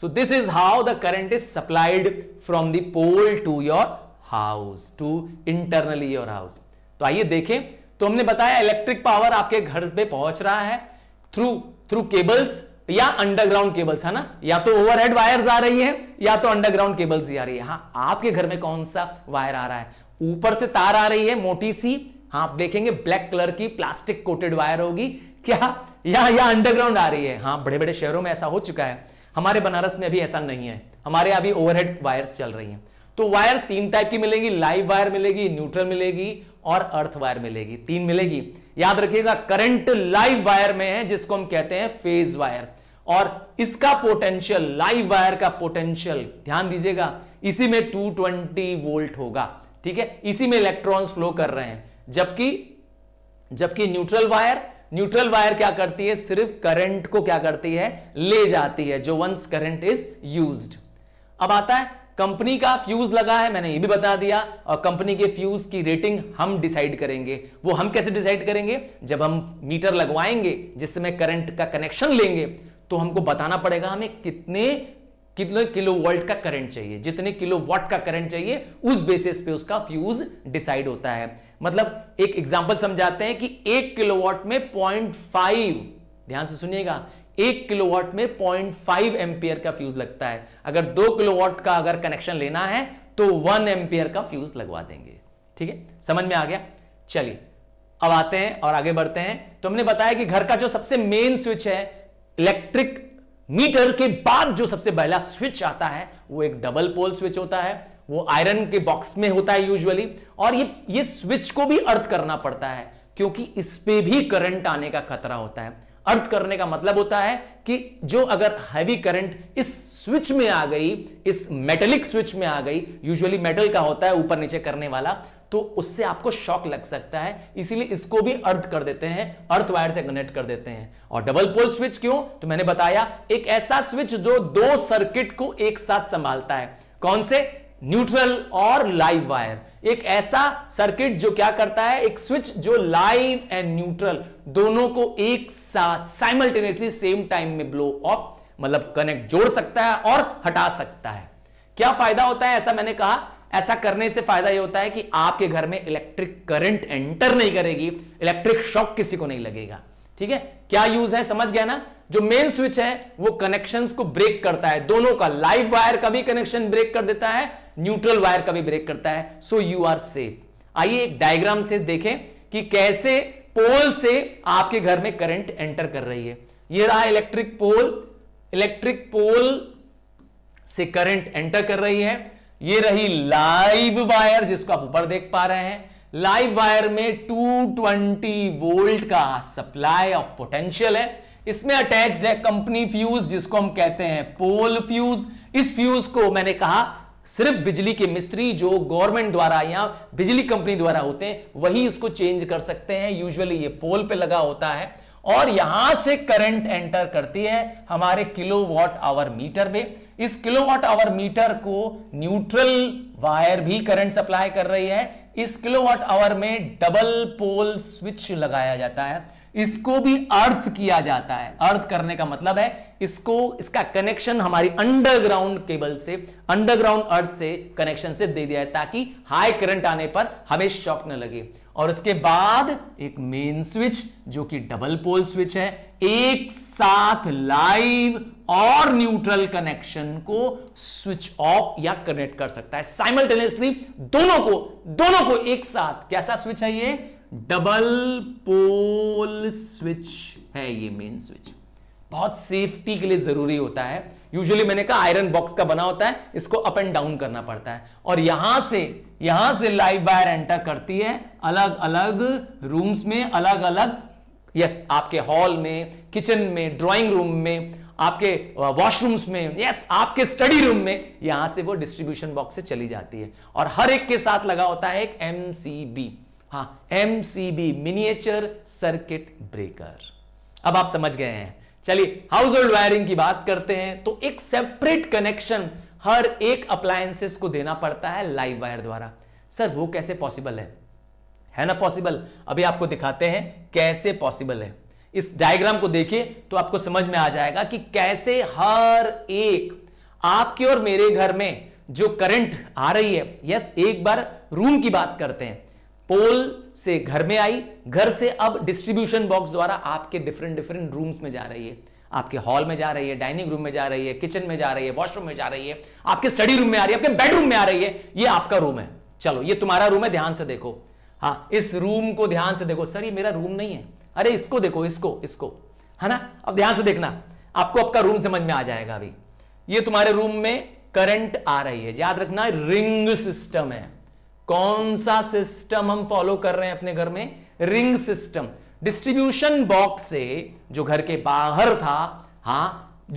so this is how the current is supplied from the pole to your house to internally your house तो आइए देखें तो हमने बताया इलेक्ट्रिक पावर आपके घर पे पहुंच रहा है थ्रू थ्रू केबल्स या अंडरग्राउंड केबल्स है ना या तो ओवरहेड वायर्स आ रही है या तो अंडरग्राउंड केबल्स ही आ रही है हाँ आपके घर में कौन सा वायर आ रहा है ऊपर से तार आ रही है मोटी सी हाँ आप देखेंगे ब्लैक कलर की प्लास्टिक कोटेड वायर होगी क्या या या अंडरग्राउंड आ रही है हाँ बड़े बड़े शहरों में ऐसा हो चुका है हमारे बनारस में अभी ऐसा नहीं है हमारे अभी ओवरहेड वायर्स चल रही हैं तो वायर्स तीन टाइप की मिलेगी लाइव वायर मिलेगी न्यूट्रल मिलेगी और अर्थ वायर मिलेगी तीन मिलेगी याद रखिएगा करंट लाइव वायर में है जिसको हम कहते हैं फेज वायर और इसका पोटेंशियल लाइव वायर का पोटेंशियल ध्यान दीजिएगा इसी में 220 वोल्ट होगा ठीक है इसी में इलेक्ट्रॉन्स फ्लो कर रहे हैं जबकि जबकि न्यूट्रल वायर न्यूट्रल वायर क्या करती है सिर्फ करंट को क्या करती है ले जाती है जो वंस करंट इज यूज्ड अब आता है कंपनी का फ्यूज लगा है मैंने ये भी बता दिया और कंपनी के फ्यूज की रेटिंग हम डिसाइड करेंगे वो हम कैसे डिसाइड करेंगे जब हम मीटर लगवाएंगे जिसमें करंट का कनेक्शन लेंगे तो हमको बताना पड़ेगा हमें कितने कितने किलो वोल्ट का करंट चाहिए जितने किलो वॉट का करंट चाहिए उस बेसिस पे उसका फ्यूज डिसाइड होता है मतलब एक एग्जांपल समझाते हैं कि एक किलो वॉट में पॉइंट फाइव ध्यान से सुनिएगा एक किलो वॉट में पॉइंट फाइव एम्पियर का फ्यूज लगता है अगर दो किलो वॉट का अगर कनेक्शन लेना है तो वन एम्पियर का फ्यूज लगवा देंगे ठीक है समझ में आ गया चलिए अब आते हैं और आगे बढ़ते हैं तो हमने बताया कि घर का जो सबसे मेन स्विच है इलेक्ट्रिक मीटर के बाद जो सबसे पहला स्विच आता है वो एक डबल पोल स्विच होता है वो आयरन के बॉक्स में होता है यूजुअली और ये ये स्विच को भी अर्थ करना पड़ता है क्योंकि इस पे भी करंट आने का खतरा होता है अर्थ करने का मतलब होता है कि जो अगर हैवी करंट इस स्विच में आ गई इस मेटेलिक स्विच में आ गई यूजुअली मेटल का होता है ऊपर नीचे करने वाला तो उससे आपको शॉक लग सकता है इसीलिए इसको भी अर्थ कर देते हैं अर्थ वायर से कनेक्ट कर देते हैं और डबल पोल स्विच क्यों तो मैंने बताया एक ऐसा स्विच जो दो सर्किट को एक साथ संभालता है कौन से न्यूट्रल और लाइव वायर एक ऐसा सर्किट जो क्या करता है एक स्विच जो लाइव एंड न्यूट्रल दोनों को एक साथ साइमल्टेनियसली सेम टाइम में ब्लो ऑफ मतलब कनेक्ट जोड़ सकता है और हटा सकता है क्या फायदा होता है ऐसा मैंने कहा ऐसा करने से फायदा यह होता है कि आपके घर में इलेक्ट्रिक करंट एंटर नहीं करेगी इलेक्ट्रिक शॉक किसी को नहीं लगेगा ठीक है क्या यूज है समझ गया ना जो मेन स्विच है वो कनेक्शंस को ब्रेक करता है दोनों का लाइव वायर का भी कनेक्शन ब्रेक कर देता है न्यूट्रल वायर का भी ब्रेक करता है सो यू आर सेफ आइए एक डायग्राम से देखें कि कैसे पोल से आपके घर में करंट एंटर कर रही है यह रहा इलेक्ट्रिक पोल इलेक्ट्रिक पोल से करंट एंटर कर रही है ये रही लाइव वायर जिसको आप ऊपर देख पा रहे हैं लाइव वायर में 220 वोल्ट का सप्लाई ऑफ पोटेंशियल है इसमें अटैच्ड है कंपनी फ्यूज जिसको हम कहते हैं पोल फ्यूज इस फ्यूज को मैंने कहा सिर्फ बिजली के मिस्त्री जो गवर्नमेंट द्वारा या बिजली कंपनी द्वारा होते हैं वही इसको चेंज कर सकते हैं यूजुअली ये पोल पे लगा होता है और यहां से करंट एंटर करती है हमारे किलोवाट आवर मीटर में इस किलोवाट आवर मीटर को न्यूट्रल वायर भी करंट सप्लाई कर रही है इस किलोवाट आवर में डबल पोल स्विच लगाया जाता है इसको भी अर्थ किया जाता है अर्थ करने का मतलब है इसको इसका कनेक्शन हमारी अंडरग्राउंड केबल से अंडरग्राउंड अर्थ से कनेक्शन से दे दिया है ताकि हाई करंट आने पर हमें शॉक न लगे और उसके बाद एक मेन स्विच जो कि डबल पोल स्विच है एक साथ लाइव और न्यूट्रल कनेक्शन को स्विच ऑफ या कनेक्ट कर सकता है साइमल्टेनियसली दोनों को दोनों को एक साथ कैसा स्विच है ये डबल पोल स्विच है ये मेन स्विच बहुत सेफ्टी के लिए जरूरी होता है यूजुअली मैंने कहा आयरन बॉक्स का बना होता है इसको अप एंड डाउन करना पड़ता है और यहां से यहां से लाइव वायर एंटर करती है अलग अलग रूम्स में अलग अलग यस आपके हॉल में किचन में ड्राइंग रूम में आपके वॉशरूम्स uh, में यस आपके स्टडी रूम में यहां से वो डिस्ट्रीब्यूशन बॉक्स से चली जाती है और हर एक के साथ लगा होता है एक एम सी एम हाँ बी मिनिएचर सर्किट ब्रेकर अब आप समझ गए हैं चलिए हाउस होल्ड वायरिंग की बात करते हैं तो एक सेपरेट कनेक्शन हर एक अप्लायंसेस को देना पड़ता है लाइव वायर द्वारा सर वो कैसे पॉसिबल है है ना पॉसिबल अभी आपको दिखाते हैं कैसे पॉसिबल है इस डायग्राम को देखिए तो आपको समझ में आ जाएगा कि कैसे हर एक आपके और मेरे घर में जो करंट आ रही है यस एक बार रूम की बात करते हैं पोल से घर में आई घर से अब डिस्ट्रीब्यूशन बॉक्स द्वारा आपके डिफरेंट डिफरेंट रूम्स में जा रही है आपके हॉल में जा रही है डाइनिंग रूम में जा रही है किचन में जा रही है वॉशरूम में जा रही है आपके स्टडी रूम में आ रही है आपके बेडरूम में आ रही है ये आपका रूम है चलो ये तुम्हारा रूम है ध्यान से देखो हाँ इस रूम को ध्यान से देखो सर ये मेरा रूम नहीं है अरे इसको देखो इसको इसको है ना अब ध्यान से देखना आपको आपका रूम समझ में आ जाएगा अभी ये तुम्हारे रूम में करंट आ रही है याद रखना रिंग सिस्टम है कौन सा सिस्टम हम फॉलो कर रहे हैं अपने घर में रिंग सिस्टम डिस्ट्रीब्यूशन बॉक्स से जो घर के बाहर था हा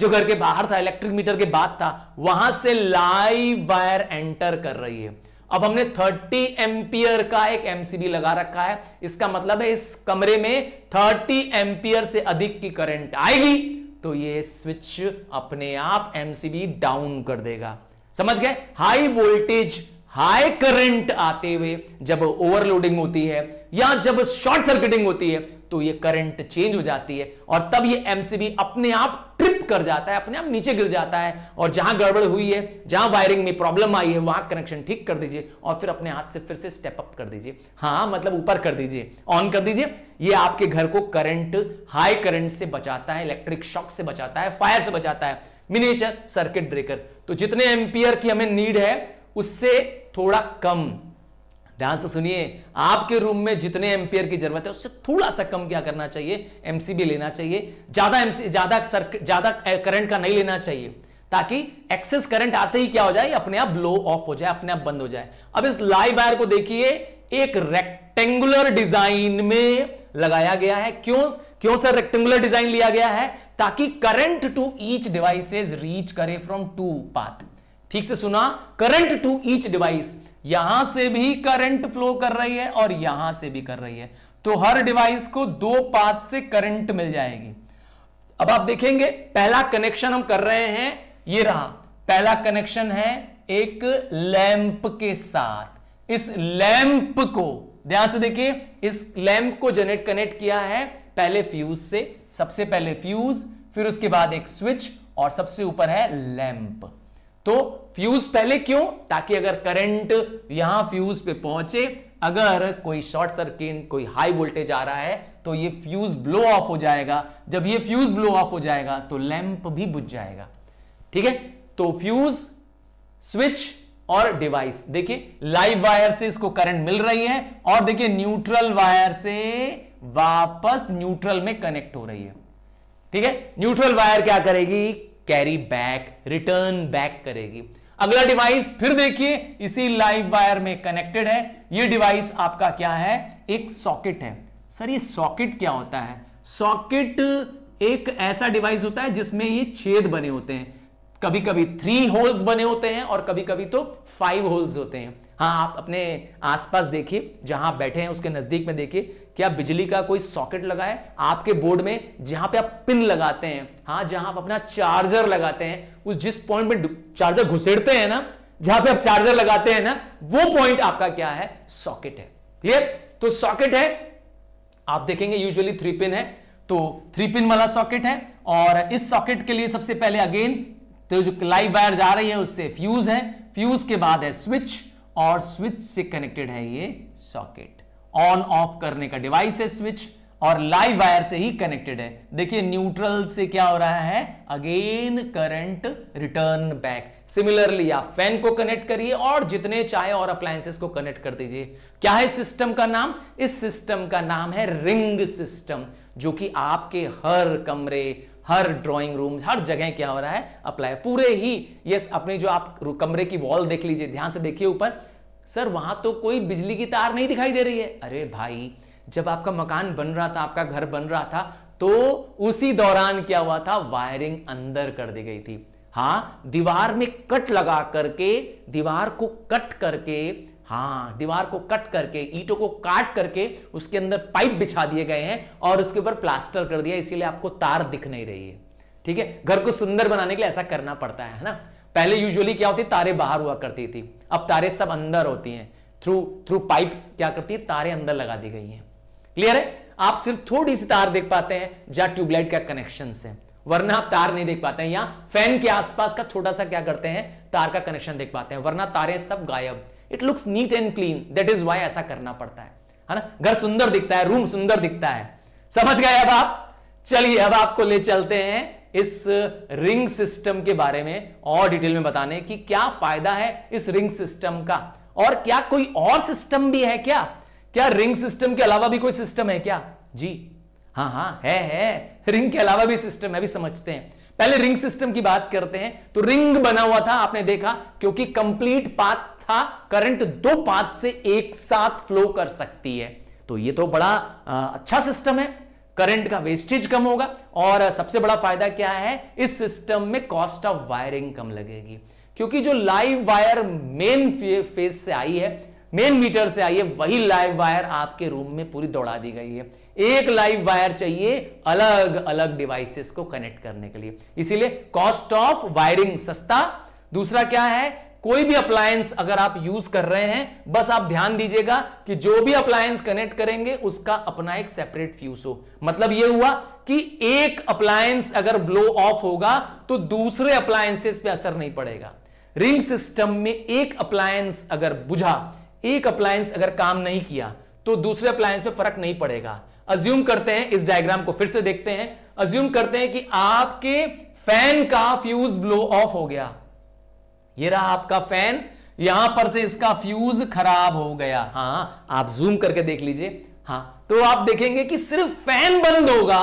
जो घर के बाहर था इलेक्ट्रिक मीटर के बाद था वहां से लाइव वायर एंटर कर रही है अब हमने 30 एम्पियर का एक एमसीबी लगा रखा है इसका मतलब है इस कमरे में 30 एम्पियर से अधिक की करंट आएगी तो ये स्विच अपने आप एमसीबी डाउन कर देगा समझ गए हाई वोल्टेज हाई करंट आते हुए जब ओवरलोडिंग होती है या जब शॉर्ट सर्किटिंग होती है तो ये करंट चेंज हो जाती है और तब ये एमसीबी अपने आप ट्रिप कर जाता है अपने आप नीचे गिर जाता है और जहां गड़बड़ हुई है जहां वायरिंग में प्रॉब्लम आई है वहां कनेक्शन ठीक कर दीजिए और फिर अपने हाथ से फिर से स्टेप अप कर दीजिए हाँ मतलब ऊपर कर दीजिए ऑन कर दीजिए ये आपके घर को करंट हाई करंट से बचाता है इलेक्ट्रिक शॉक से बचाता है फायर से बचाता है मिनेचर सर्किट ब्रेकर तो जितने एम्पियर की हमें नीड है उससे थोड़ा कम ध्यान से सुनिए आपके रूम में जितने एम्पियर की जरूरत है उससे थोड़ा सा कम क्या करना चाहिए एमसीबी लेना चाहिए ज्यादा एमसी ज्यादा ज्यादा करंट का नहीं लेना चाहिए ताकि एक्सेस करंट आते ही क्या हो जाए अपने आप ब्लो ऑफ हो जाए अपने आप बंद हो जाए अब इस लाइव वायर को देखिए एक रेक्टेंगुलर डिजाइन में लगाया गया है क्यों क्यों सर रेक्टेंगुलर डिजाइन लिया गया है ताकि current to each devices reach करे फ्रॉम टू पाथ ठीक से सुना करंट टू ईच डिवाइस यहां से भी करंट फ्लो कर रही है और यहां से भी कर रही है तो हर डिवाइस को दो पाथ से करंट मिल जाएगी अब आप देखेंगे पहला कनेक्शन हम कर रहे हैं ये रहा पहला कनेक्शन है एक लैंप के साथ इस लैंप को ध्यान से देखिए इस लैंप को जनरेट कनेक्ट किया है पहले फ्यूज से सबसे पहले फ्यूज फिर उसके बाद एक स्विच और सबसे ऊपर है लैंप तो फ्यूज पहले क्यों ताकि अगर करंट यहां फ्यूज पे पहुंचे अगर कोई शॉर्ट सर्किट कोई हाई वोल्टेज आ रहा है तो ये फ्यूज ब्लो ऑफ हो जाएगा जब ये फ्यूज ब्लो ऑफ हो जाएगा तो लैंप भी बुझ जाएगा ठीक है तो फ्यूज स्विच और डिवाइस देखिए लाइव वायर से इसको करंट मिल रही है और देखिए न्यूट्रल वायर से वापस न्यूट्रल में कनेक्ट हो रही है ठीक है न्यूट्रल वायर क्या करेगी कैरी बैक रिटर्न बैक करेगी अगला डिवाइस फिर देखिए इसी लाइव वायर में कनेक्टेड है ये डिवाइस आपका क्या है एक सॉकेट है सर ये सॉकेट क्या होता है सॉकेट एक ऐसा डिवाइस होता है जिसमें ये छेद बने होते हैं कभी कभी थ्री होल्स बने होते हैं और कभी कभी तो फाइव होल्स होते हैं हाँ आप अपने आसपास देखिए जहां बैठे हैं उसके नजदीक में देखिए क्या बिजली का कोई सॉकेट लगा है आपके बोर्ड में जहां पे आप पिन लगाते हैं हाँ जहां आप अपना चार्जर लगाते हैं उस जिस पॉइंट में चार्जर घुसेड़ते हैं ना जहां पे आप चार्जर लगाते हैं ना वो पॉइंट आपका क्या है सॉकेट है क्लियर तो सॉकेट है आप देखेंगे यूजली थ्री पिन है तो थ्री पिन वाला सॉकेट है और इस सॉकेट के लिए सबसे पहले अगेन तो जो लाइव वायर जा रही है उससे फ्यूज है फ्यूज के बाद है स्विच और स्विच से कनेक्टेड है ये सॉकेट ऑन ऑफ करने का डिवाइस है स्विच और लाइव वायर से ही कनेक्टेड है देखिए न्यूट्रल से क्या हो रहा है again current return back similarly आप फैन को कनेक्ट करिए और जितने चाहे और अप्लायंसेस को कनेक्ट कर दीजिए क्या है सिस्टम का नाम इस सिस्टम का नाम है रिंग सिस्टम जो कि आपके हर कमरे हर ड्राइंग रूम हर जगह क्या हो रहा है अप्लाई पूरे ही यस अपनी जो आप कमरे की वॉल देख लीजिए ध्यान से देखिए ऊपर सर वहां तो कोई बिजली की तार नहीं दिखाई दे रही है अरे भाई जब आपका मकान बन रहा था आपका घर बन रहा था तो उसी दौरान क्या हुआ था वायरिंग अंदर कर दी गई थी हाँ दीवार में कट लगा करके दीवार को कट करके हाँ दीवार को कट करके ईटों को काट करके उसके अंदर पाइप बिछा दिए गए हैं और उसके ऊपर प्लास्टर कर दिया इसीलिए आपको तार दिख नहीं रही है ठीक है घर को सुंदर बनाने के लिए ऐसा करना पड़ता है ना पहले यूजुअली क्या होती तारे बाहर हुआ करती थी अब तारे सब अंदर होती हैं थ्रू थ्रू पाइप्स क्या करती है तारे अंदर लगा दी गई हैं क्लियर है आप सिर्फ थोड़ी सी तार देख पाते हैं जहां ट्यूबलाइट का कनेक्शन है वरना आप तार नहीं देख पाते हैं या फैन के आसपास का छोटा सा क्या करते हैं तार का कनेक्शन देख पाते हैं वरना तारे सब गायब it looks neat and clean that is why ऐसा करना पड़ता है है ना घर सुंदर दिखता है रूम सुंदर दिखता है समझ गए अब आप चलिए अब आपको ले चलते हैं इस रिंग सिस्टम के बारे में और डिटेल में बताने कि क्या फायदा है इस रिंग सिस्टम का और क्या कोई और सिस्टम भी है क्या क्या रिंग सिस्टम के अलावा भी कोई सिस्टम है क्या जी हाँ हाँ है है रिंग के अलावा भी सिस्टम है भी समझते हैं पहले रिंग सिस्टम की बात करते हैं तो रिंग बना हुआ था आपने देखा क्योंकि कंप्लीट पाथ था करंट दो पाथ से एक साथ फ्लो कर सकती है तो ये तो बड़ा आ, अच्छा सिस्टम है करंट का वेस्टेज कम होगा और सबसे बड़ा फायदा क्या है इस सिस्टम में कॉस्ट ऑफ वायरिंग कम लगेगी क्योंकि जो लाइव वायर मेन फेज से आई है मेन मीटर से आई है वही लाइव वायर आपके रूम में पूरी दौड़ा दी गई है एक लाइव वायर चाहिए अलग अलग डिवाइसेस को कनेक्ट करने के लिए इसीलिए कॉस्ट ऑफ वायरिंग सस्ता दूसरा क्या है कोई भी अप्लायंस अगर आप यूज कर रहे हैं बस आप ध्यान दीजिएगा कि जो भी अप्लायंस कनेक्ट करेंगे उसका अपना एक सेपरेट फ्यूज हो मतलब यह हुआ कि एक अप्लायंस अगर ब्लो ऑफ होगा तो दूसरे अप्लायंसेस पे असर नहीं पड़ेगा रिंग सिस्टम में एक अप्लायंस अगर बुझा एक अप्लायंस अगर काम नहीं किया तो दूसरे अप्लायंस पे फर्क नहीं पड़ेगा अज्यूम करते हैं इस डायग्राम को फिर से देखते हैं अज्यूम करते हैं कि आपके फैन का फ्यूज ब्लो ऑफ हो गया ये रहा आपका फैन यहां पर से इसका फ्यूज खराब हो गया हाँ आप जूम करके देख लीजिए हाँ तो आप देखेंगे कि सिर्फ फैन बंद होगा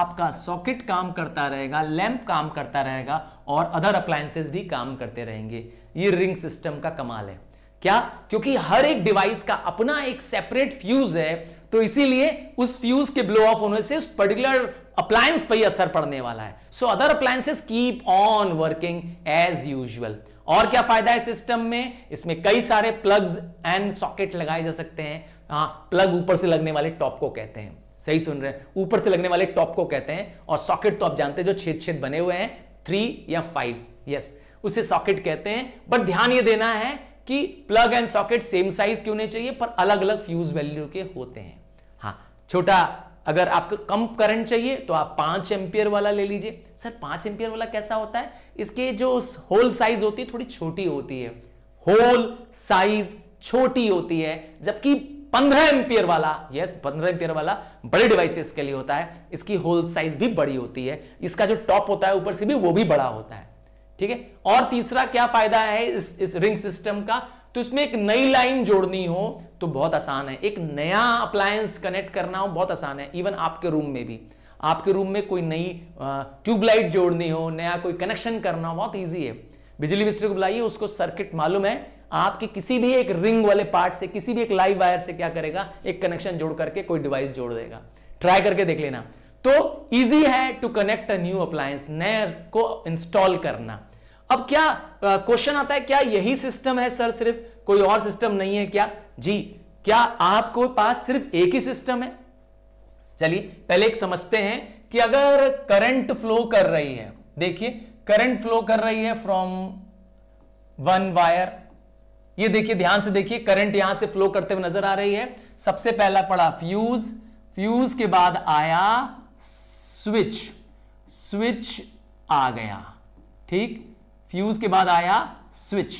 आपका सॉकेट काम करता रहेगा लैंप काम करता रहेगा और अदर अप्लायंसेस भी काम करते रहेंगे ये रिंग सिस्टम का कमाल है क्या क्योंकि हर एक डिवाइस का अपना एक सेपरेट फ्यूज है तो इसीलिए उस फ्यूज के ब्लो ऑफ होने से उस पर्टिकुलर अप्लायंस पर ही असर पड़ने वाला है so other appliances keep on working as usual और क्या फायदा है सिस्टम में इसमें कई सारे प्लग्स एंड सॉकेट लगाए जा सकते हैं हाँ प्लग ऊपर से लगने वाले टॉप को कहते हैं सही सुन रहे हैं ऊपर से लगने वाले टॉप को कहते हैं और सॉकेट तो आप जानते हैं जो छेद छेद बने हुए हैं थ्री या फाइव यस उसे सॉकेट कहते हैं बट ध्यान ये देना है कि plug and socket same size के होने चाहिए पर अलग अलग फ्यूज वैल्यू के होते हैं हाँ छोटा अगर आपको कम करंट चाहिए तो आप पांच एम्पियर वाला ले लीजिए सर पांच एम्पियर वाला कैसा होता है इसके जो होल साइज होती है थोड़ी छोटी होती है होल साइज छोटी होती है जबकि 15 एम्पियर वाला यस 15 एम्पियर वाला बड़े डिवाइसेस के लिए होता है इसकी होल साइज भी बड़ी होती है इसका जो टॉप होता है ऊपर से भी वो भी बड़ा होता है ठीक है और तीसरा क्या फायदा है इस, इस रिंग सिस्टम का तो इसमें एक नई लाइन जोड़नी हो तो बहुत आसान है एक नया अप्लायंस कनेक्ट करना हो बहुत आसान है इवन आपके रूम में भी आपके रूम में कोई नई ट्यूबलाइट जोड़नी हो नया कोई कनेक्शन करना हो बहुत ईजी है बिजली मिस्त्री को बुलाइए उसको सर्किट मालूम है आपके किसी भी एक रिंग वाले पार्ट से किसी भी एक लाइव वायर से क्या करेगा एक कनेक्शन जोड़ करके कोई डिवाइस जोड़ देगा ट्राई करके देख लेना तो इजी है to connect a new appliance नए को इंस्टॉल करना अब क्या क्वेश्चन आता है क्या यही सिस्टम है सर सिर्फ कोई और सिस्टम नहीं है क्या जी क्या आपको पास सिर्फ एक ही सिस्टम है चलिए पहले एक समझते हैं कि अगर करंट फ्लो कर रही है देखिए करंट फ्लो कर रही है फ्रॉम वन वायर ये देखिए ध्यान से देखिए करंट यहां से फ्लो करते हुए नजर आ रही है सबसे पहला पड़ा फ्यूज फ्यूज के बाद आया स्विच स्विच आ गया ठीक फ्यूज के बाद आया स्विच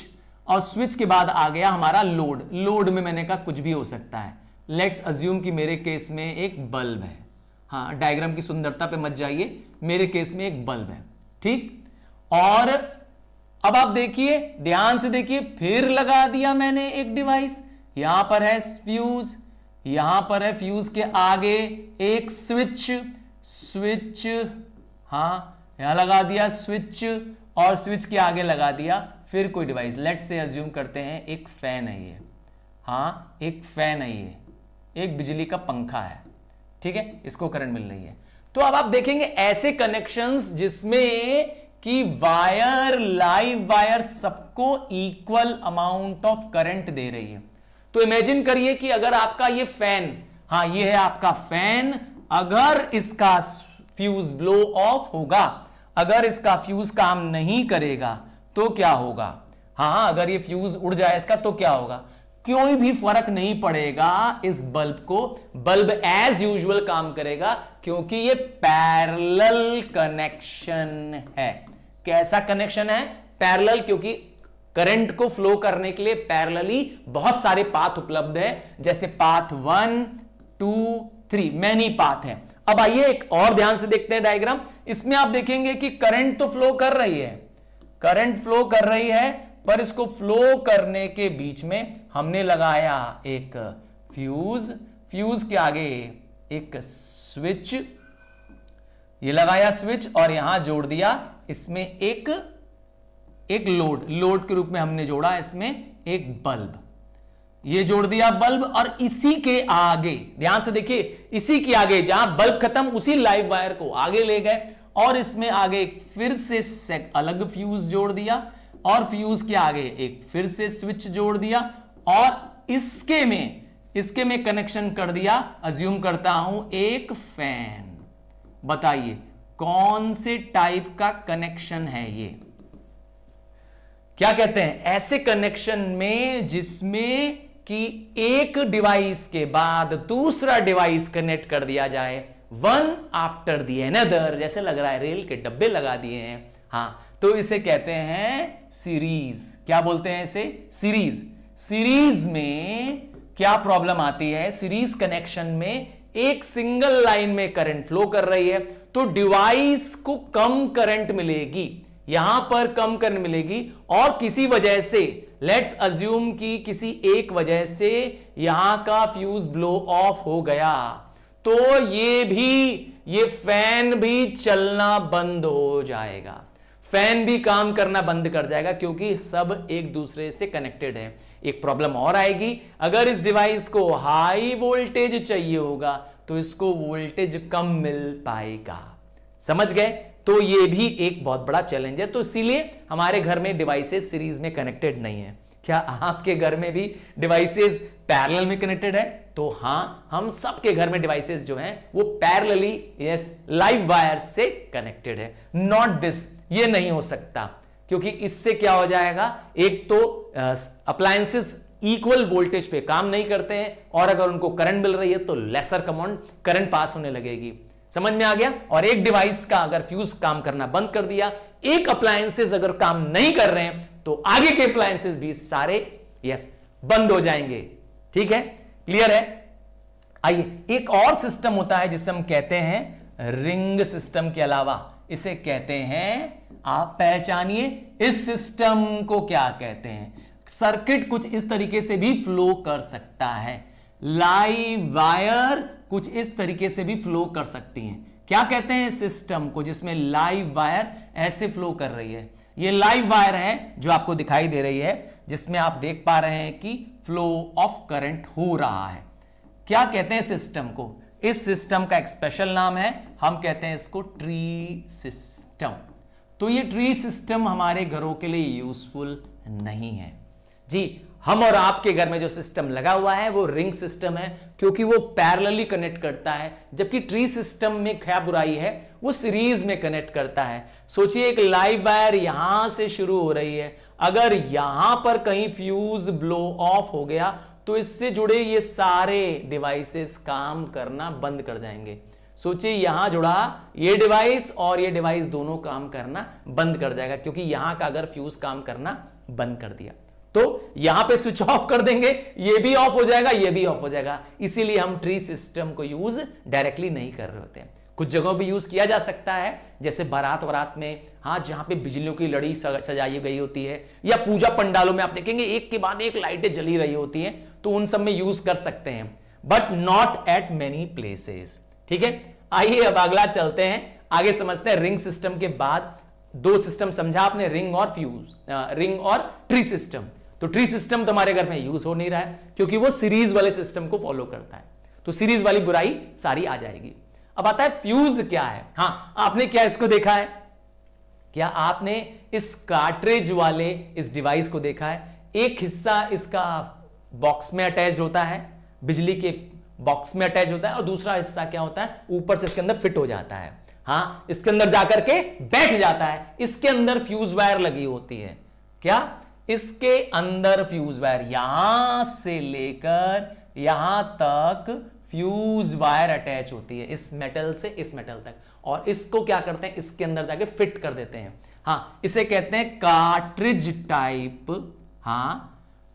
और स्विच के बाद आ गया हमारा लोड लोड में मैंने कहा कुछ भी हो सकता है लेट्स अज्यूम कि मेरे केस में एक बल्ब है हाँ डायग्राम की सुंदरता पे मत जाइए मेरे केस में एक बल्ब है ठीक और अब आप देखिए ध्यान से देखिए फिर लगा दिया मैंने एक डिवाइस यहां पर है फ्यूज यहां पर है फ्यूज के आगे एक स्विच स्विच हाँ यहां लगा दिया स्विच और स्विच के आगे लगा दिया फिर कोई डिवाइस लेट से अज्यूम करते हैं एक फैन है ये हाँ एक फैन है ये एक बिजली का पंखा है ठीक है इसको करंट मिल रही है तो अब आप देखेंगे ऐसे कनेक्शंस जिसमें कि वायर लाइव वायर सबको इक्वल अमाउंट ऑफ करंट दे रही है तो इमेजिन करिए कि अगर आपका ये फैन हाँ ये है आपका फैन अगर इसका फ्यूज ब्लो ऑफ होगा अगर इसका फ्यूज काम नहीं करेगा तो क्या होगा हाँ, हाँ अगर ये फ्यूज उड़ जाए इसका तो क्या होगा कोई भी फर्क नहीं पड़ेगा इस बल्ब को बल्ब एज यूजुअल काम करेगा क्योंकि ये पैरेलल कनेक्शन है कैसा कनेक्शन है पैरेलल क्योंकि करंट को फ्लो करने के लिए पैरेलली बहुत सारे पाथ उपलब्ध है जैसे path one two three many path है अब आइए एक और ध्यान से देखते हैं डायग्राम इसमें आप देखेंगे कि करंट तो फ्लो कर रही है करंट फ्लो कर रही है पर इसको फ्लो करने के बीच में हमने लगाया एक फ्यूज फ्यूज के आगे एक स्विच ये लगाया स्विच और यहां जोड़ दिया इसमें एक एक लोड लोड के रूप में हमने जोड़ा इसमें एक बल्ब ये जोड़ दिया बल्ब और इसी के आगे ध्यान से देखिए इसी के आगे जहां बल्ब खत्म उसी लाइव वायर को आगे ले गए और इसमें आगे फिर से अलग फ्यूज जोड़ दिया और फ्यूज के आगे एक फिर से स्विच जोड़ दिया और इसके में इसके में कनेक्शन कर दिया अज्यूम करता हूं एक फैन बताइए कौन से टाइप का कनेक्शन है ये क्या कहते हैं ऐसे कनेक्शन में जिसमें कि एक डिवाइस के बाद दूसरा डिवाइस कनेक्ट कर दिया जाए वन आफ्टर दी अनदर जैसे लग रहा है रेल के डब्बे लगा दिए हैं हाँ तो इसे कहते हैं सीरीज क्या बोलते हैं इसे सीरीज सीरीज में क्या प्रॉब्लम आती है सीरीज कनेक्शन में एक सिंगल लाइन में करंट फ्लो कर रही है तो डिवाइस को कम करंट मिलेगी यहां पर कम करंट मिलेगी और किसी वजह से लेट्स अज्यूम कि किसी एक वजह से यहां का फ्यूज ब्लो ऑफ हो गया तो ये भी ये फैन भी चलना बंद हो जाएगा फैन भी काम करना बंद कर जाएगा क्योंकि सब एक दूसरे से कनेक्टेड है एक प्रॉब्लम और आएगी अगर इस डिवाइस को हाई वोल्टेज चाहिए होगा तो इसको वोल्टेज कम मिल पाएगा समझ गए तो ये भी एक बहुत बड़ा चैलेंज है तो इसीलिए हमारे घर में डिवाइसेस सीरीज में कनेक्टेड नहीं है क्या आपके घर में भी डिवाइसेस पैरल में कनेक्टेड है तो हां हम सबके घर में डिवाइसेस जो हैं वो पैरलली यस लाइव वायर से कनेक्टेड है नॉट दिस ये नहीं हो सकता क्योंकि इससे क्या हो जाएगा एक तो अप्लायंसेस इक्वल वोल्टेज पे काम नहीं करते हैं और अगर उनको करंट मिल रही है तो लेसर कमांड करंट पास होने लगेगी समझ में आ गया और एक डिवाइस का अगर फ्यूज काम करना बंद कर दिया एक अप्लायंसेज अगर काम नहीं कर रहे हैं तो आगे के अप्लायंसेज भी सारे यस बंद हो जाएंगे ठीक है क्लियर है आइए एक और सिस्टम होता है जिसे हम कहते हैं रिंग सिस्टम के अलावा इसे कहते हैं आप पहचानिए इस सिस्टम को क्या कहते हैं सर्किट कुछ इस तरीके से भी फ्लो कर सकता है लाइव वायर कुछ इस तरीके से भी फ्लो कर सकती हैं क्या कहते हैं सिस्टम को जिसमें लाइव वायर ऐसे फ्लो कर रही है ये लाइव वायर है जो आपको दिखाई दे रही है जिसमें आप देख पा रहे हैं कि फ्लो ऑफ करंट हो रहा है क्या कहते हैं सिस्टम को इस सिस्टम का एक स्पेशल नाम है हम कहते हैं इसको ट्री सिस्टम तो ये ट्री सिस्टम हमारे घरों के लिए यूजफुल नहीं है जी हम और आपके घर में जो सिस्टम लगा हुआ है वो रिंग सिस्टम है क्योंकि वो पैरेलली कनेक्ट करता है जबकि ट्री सिस्टम में क्या बुराई है वो सीरीज में कनेक्ट करता है सोचिए एक लाइव वायर यहां से शुरू हो रही है अगर यहां पर कहीं फ्यूज ब्लो ऑफ हो गया तो इससे जुड़े ये सारे डिवाइसेस काम करना बंद कर जाएंगे सोचिए यहां जुड़ा ये डिवाइस और ये डिवाइस दोनों काम करना बंद कर जाएगा क्योंकि यहां का अगर फ्यूज काम करना बंद कर दिया तो यहां पे स्विच ऑफ कर देंगे ये भी ऑफ हो जाएगा ये भी ऑफ हो जाएगा इसीलिए हम ट्री सिस्टम को यूज डायरेक्टली नहीं कर रहे होते हैं कुछ जगहों पे यूज किया जा सकता है जैसे बारात वरात में हाँ जहां पे बिजलियों की लड़ी सजाई गई होती है या पूजा पंडालों में आप देखेंगे एक के बाद एक लाइटें जली रही होती हैं तो उन सब में यूज कर सकते हैं but not at many places ठीक है आइए अब अगला चलते हैं आगे समझते हैं रिंग सिस्टम के बाद दो सिस्टम समझा आपने रिंग और फ्यूज रिंग और ट्री सिस्टम तो ट्री सिस्टम तो हमारे घर में यूज हो नहीं रहा है क्योंकि वो सीरीज वाले सिस्टम को फॉलो करता है तो सीरीज वाली बुराई सारी आ जाएगी अब आता है फ्यूज क्या है हाँ आपने क्या इसको देखा है क्या आपने इस कार्ट्रेज वाले इस डिवाइस को देखा है एक हिस्सा इसका बॉक्स में अटैच होता है बिजली के बॉक्स में अटैच होता है और दूसरा हिस्सा क्या होता है ऊपर से इसके अंदर फिट हो जाता है हाँ इसके अंदर जाकर के बैठ जाता है इसके अंदर फ्यूज वायर लगी होती है क्या इसके अंदर फ्यूज वायर यहां से लेकर यहां तक फ्यूज वायर अटैच होती है इस मेटल से इस मेटल तक और इसको क्या करते हैं इसके अंदर जाके फिट कर देते हैं हाँ इसे कहते हैं कार्ट्रिज टाइप हाँ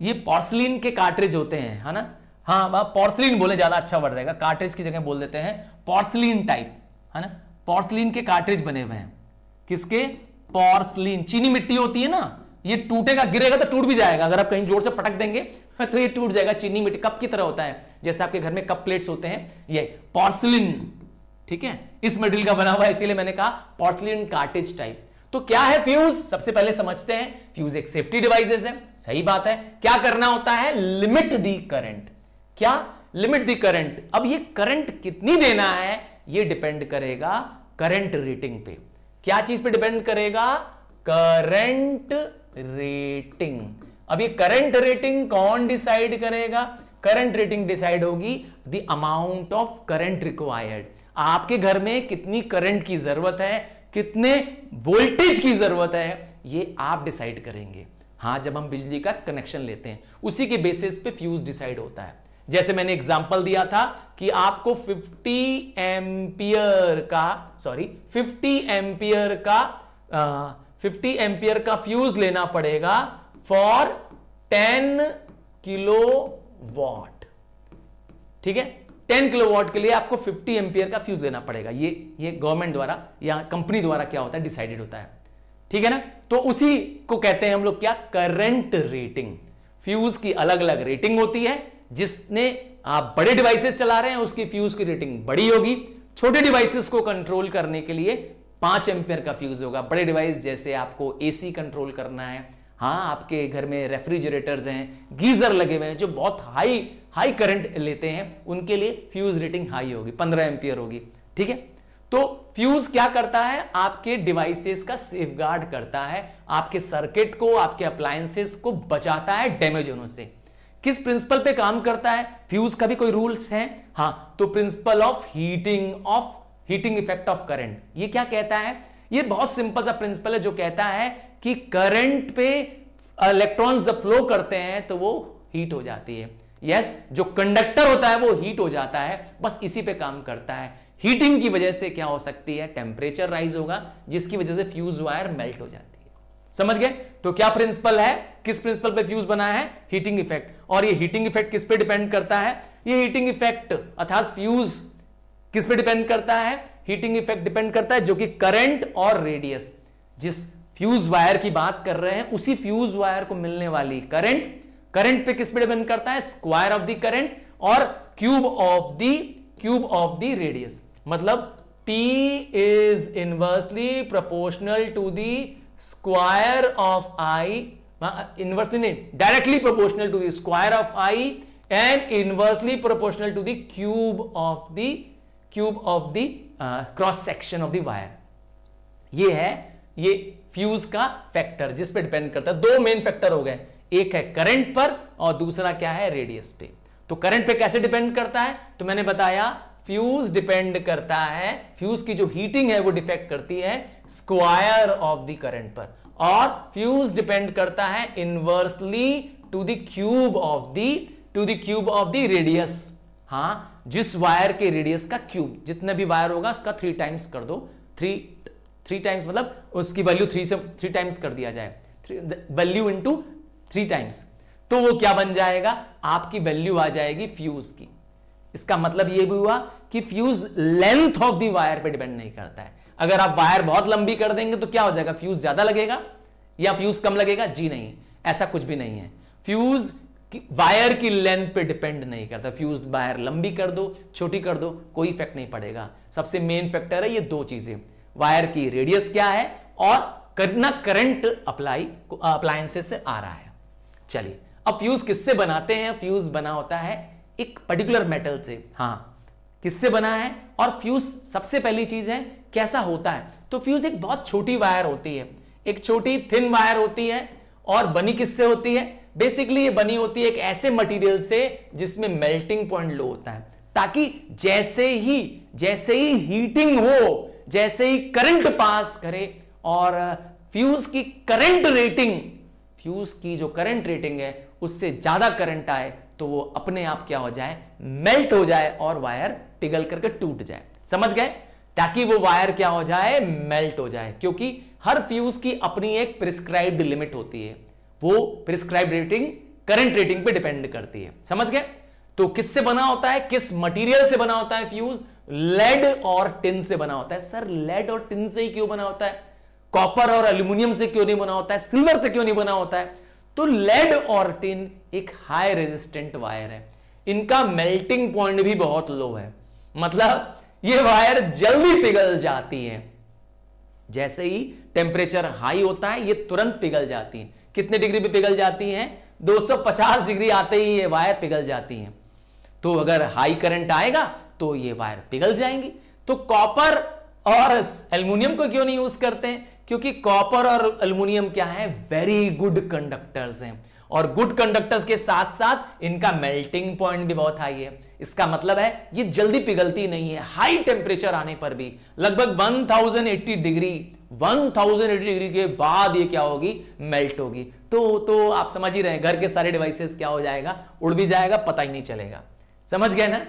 ये पॉर्सलिन के कार्ट्रिज होते हैं है ना हाँ पॉर्सलिन बोले ज्यादा अच्छा वर्ड रहेगा कार्ट्रिज की जगह बोल देते हैं पॉर्सलिन टाइप है ना पॉर्सलिन के कार्ट्रिज बने हुए हैं किसके पॉर्सलिन चीनी मिट्टी होती है ना ये टूटेगा गिरेगा तो टूट भी जाएगा अगर आप कहीं जोर से पटक देंगे हाँ, तो ये टूट जाएगा चीनी मिट्टी कप की तरह होता है जैसे आपके घर में कप प्लेट्स होते हैं ये पॉर्सलिन ठीक है इस मेटेरियल का बना हुआ है इसीलिए मैंने कहा पॉर्सलिन कार्टेज टाइप तो क्या है फ्यूज सबसे पहले समझते हैं फ्यूज एक सेफ्टी डिवाइसेस है सही बात है क्या करना होता है लिमिट दी करंट क्या लिमिट दी करंट अब ये करंट कितनी देना है ये डिपेंड करेगा करंट रेटिंग पे क्या चीज पे डिपेंड करेगा करंट रेटिंग अब ये करंट रेटिंग कौन डिसाइड करेगा करंट रेटिंग डिसाइड होगी the amount of current required आपके घर में कितनी करंट की जरूरत है कितने वोल्टेज की जरूरत है ये आप डिसाइड करेंगे हाँ जब हम बिजली का कनेक्शन लेते हैं उसी के बेसिस पे फ्यूज डिसाइड होता है जैसे मैंने एग्जाम्पल दिया था कि आपको 50 एम्पियर का सॉरी 50 एम्पियर का 50 एम्पियर का फ्यूज लेना पड़ेगा फॉर 10 किलो वॉट ठीक है 10 किलो वॉट के लिए आपको 50 एम्पियर का फ्यूज लेना पड़ेगा ये ये गवर्नमेंट द्वारा या कंपनी द्वारा क्या होता है डिसाइडेड होता है ठीक है ना तो उसी को कहते हैं हम लोग क्या करंट रेटिंग फ्यूज की अलग अलग रेटिंग होती है जिसने आप बड़े डिवाइसेस चला रहे हैं उसकी फ्यूज की रेटिंग बड़ी होगी छोटे डिवाइसेस को कंट्रोल करने के लिए पांच एम्पेयर का फ्यूज होगा बड़े डिवाइस जैसे आपको एसी कंट्रोल करना है हाँ आपके घर में रेफ्रिजरेटर्स हैं गीजर लगे हुए हैं जो बहुत हाई हाई करंट लेते हैं उनके लिए फ्यूज रेटिंग हाई होगी पंद्रह एम्पियर होगी ठीक है तो फ्यूज क्या करता है आपके डिवाइसेस का सेफ गार्ड करता है आपके सर्किट को आपके अप्लायंसेस को बचाता है डैमेज होने से किस प्रिंसिपल पे काम करता है फ्यूज का भी कोई रूल्स हैं हाँ तो principle of heating of heating effect of current ये क्या कहता है ये बहुत सिंपल सा प्रिंसिपल है जो कहता है कि करंट पे इलेक्ट्रॉन्स जब फ्लो करते हैं तो वो हीट हो जाती है यस yes, जो कंडक्टर होता है वो हीट हो जाता है बस इसी पे काम करता है हीटिंग की वजह से क्या हो सकती है टेम्परेचर राइज होगा जिसकी वजह से फ्यूज वायर मेल्ट हो जाती है समझ गए तो क्या प्रिंसिपल है किस प्रिंसिपल पे फ्यूज बना है हीटिंग इफेक्ट और ये हीटिंग इफेक्ट किस पे डिपेंड करता है ये हीटिंग इफेक्ट अर्थात फ्यूज किस पे डिपेंड करता है हीटिंग इफेक्ट डिपेंड करता है जो कि करंट और रेडियस जिस फ्यूज वायर की बात कर रहे हैं उसी फ्यूज वायर को मिलने वाली करंट करंट पे किस पे डिपेंड करता है स्क्वायर ऑफ द करंट और cube of the cube of the radius मतलब t is inversely proportional to the square of i inversely नहीं directly proportional to the square of i and inversely proportional to the cube of the cube of the cross section of the wire ये है ये fuse का factor जिस पे depend करता है दो मेन फैक्टर हो गए एक है करंट पर और दूसरा क्या है रेडियस पे तो करंट पे कैसे डिपेंड करता है तो मैंने बताया फ्यूज डिपेंड करता है फ्यूज की जो हीटिंग है वो डिफेक्ट करती है स्क्वायर ऑफ द करंट पर और फ्यूज डिपेंड करता है inversely to the cube of the to the cube of the radius हाँ जिस वायर के रेडियस का क्यूब जितने भी वायर होगा उसका थ्री टाइम्स कर दो थ्री थ्री टाइम्स मतलब उसकी वैल्यू थ्री से थ्री टाइम्स कर दिया जाए वैल्यू इंटू थ्री टाइम्स तो वो क्या बन जाएगा आपकी वैल्यू आ जाएगी फ्यूज की इसका मतलब ये भी हुआ कि fuse length of the wire पे डिपेंड नहीं करता है अगर आप वायर बहुत लंबी कर देंगे तो क्या हो जाएगा फ्यूज ज्यादा लगेगा या फ्यूज कम लगेगा जी नहीं ऐसा कुछ भी नहीं है फ्यूज वायर की लेंथ पे डिपेंड नहीं करता फ्यूज वायर लंबी कर दो छोटी कर दो कोई इफेक्ट नहीं पड़ेगा सबसे मेन फैक्टर है ये दो चीजें वायर की रेडियस क्या है और कितना करंट अप्लाई अप्लायंसेस से आ रहा है चलिए अब फ्यूज किससे बनाते हैं फ्यूज बना होता है एक पर्टिकुलर मेटल से हाँ किससे बना है और फ्यूज सबसे पहली चीज है कैसा होता है तो फ्यूज एक बहुत छोटी वायर होती है एक छोटी थिन वायर होती है और बनी किससे होती है बेसिकली ये बनी होती है एक ऐसे मटेरियल से जिसमें मेल्टिंग पॉइंट लो होता है ताकि जैसे ही जैसे ही हीटिंग हो जैसे ही करंट पास करे और फ्यूज की करंट रेटिंग फ्यूज की जो करंट रेटिंग है उससे ज्यादा करंट आए तो वो अपने आप क्या हो जाए मेल्ट हो जाए और वायर पिघल करके टूट जाए समझ गए ताकि वो वायर क्या हो जाए मेल्ट हो जाए क्योंकि हर फ्यूज की अपनी एक प्रिस्क्राइब्ड लिमिट होती है वो प्रिस्क्राइब रेटिंग करंट रेटिंग पे डिपेंड करती है समझ गए तो किससे बना होता है किस मटेरियल से बना होता है फ्यूज लेड और टिन से बना होता है सर लेड और टिन से ही क्यों बना होता है कॉपर और एल्यूमिनियम से क्यों नहीं बना होता है सिल्वर से क्यों नहीं बना होता है तो लेड और टिन एक हाई रेजिस्टेंट वायर है इनका मेल्टिंग पॉइंट भी बहुत लो है मतलब ये वायर जल्दी पिघल जाती है जैसे ही टेम्परेचर हाई होता है ये तुरंत पिघल जाती है कितने डिग्री पे पिघल जाती हैं 250 डिग्री आते ही ये वायर पिघल जाती हैं तो अगर हाई करंट आएगा तो ये वायर पिघल जाएंगी तो कॉपर और एल्यूमिनियम को क्यों नहीं यूज करते हैं क्योंकि कॉपर और एल्यूमिनियम क्या है वेरी गुड कंडक्टर्स हैं और गुड कंडक्टर्स के साथ साथ इनका मेल्टिंग पॉइंट भी बहुत हाई है इसका मतलब है ये जल्दी पिघलती नहीं है हाई टेम्परेचर आने पर भी लगभग 1080 डिग्री 1080 डिग्री के बाद ये क्या होगी मेल्ट होगी तो तो आप समझ ही रहे घर के सारे डिवाइसेस क्या हो जाएगा उड़ भी जाएगा पता ही नहीं चलेगा समझ गए ना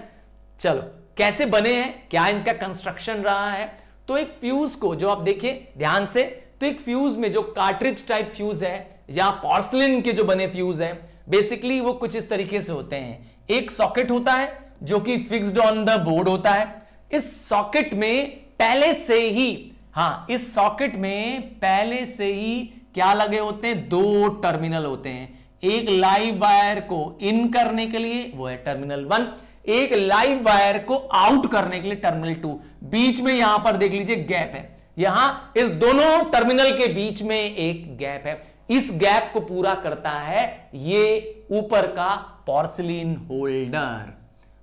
चलो कैसे बने हैं क्या इनका कंस्ट्रक्शन रहा है तो एक फ्यूज को जो आप देखिए ध्यान से तो एक फ्यूज में जो कार्ट्रिज टाइप फ्यूज है या पॉर्सलिन के जो बने फ्यूज हैं बेसिकली वो कुछ इस तरीके से होते हैं एक सॉकेट होता है जो कि फिक्स्ड ऑन द बोर्ड होता है इस सॉकेट में पहले से ही हाँ इस सॉकेट में पहले से ही क्या लगे होते हैं दो टर्मिनल होते हैं एक लाइव वायर को इन करने के लिए वो है टर्मिनल वन एक लाइव वायर को आउट करने के लिए टर्मिनल टू बीच में यहां पर देख लीजिए गैप है यहां इस दोनों टर्मिनल के बीच में एक गैप है इस गैप को पूरा करता है ये ऊपर का पॉर्सलिन होल्डर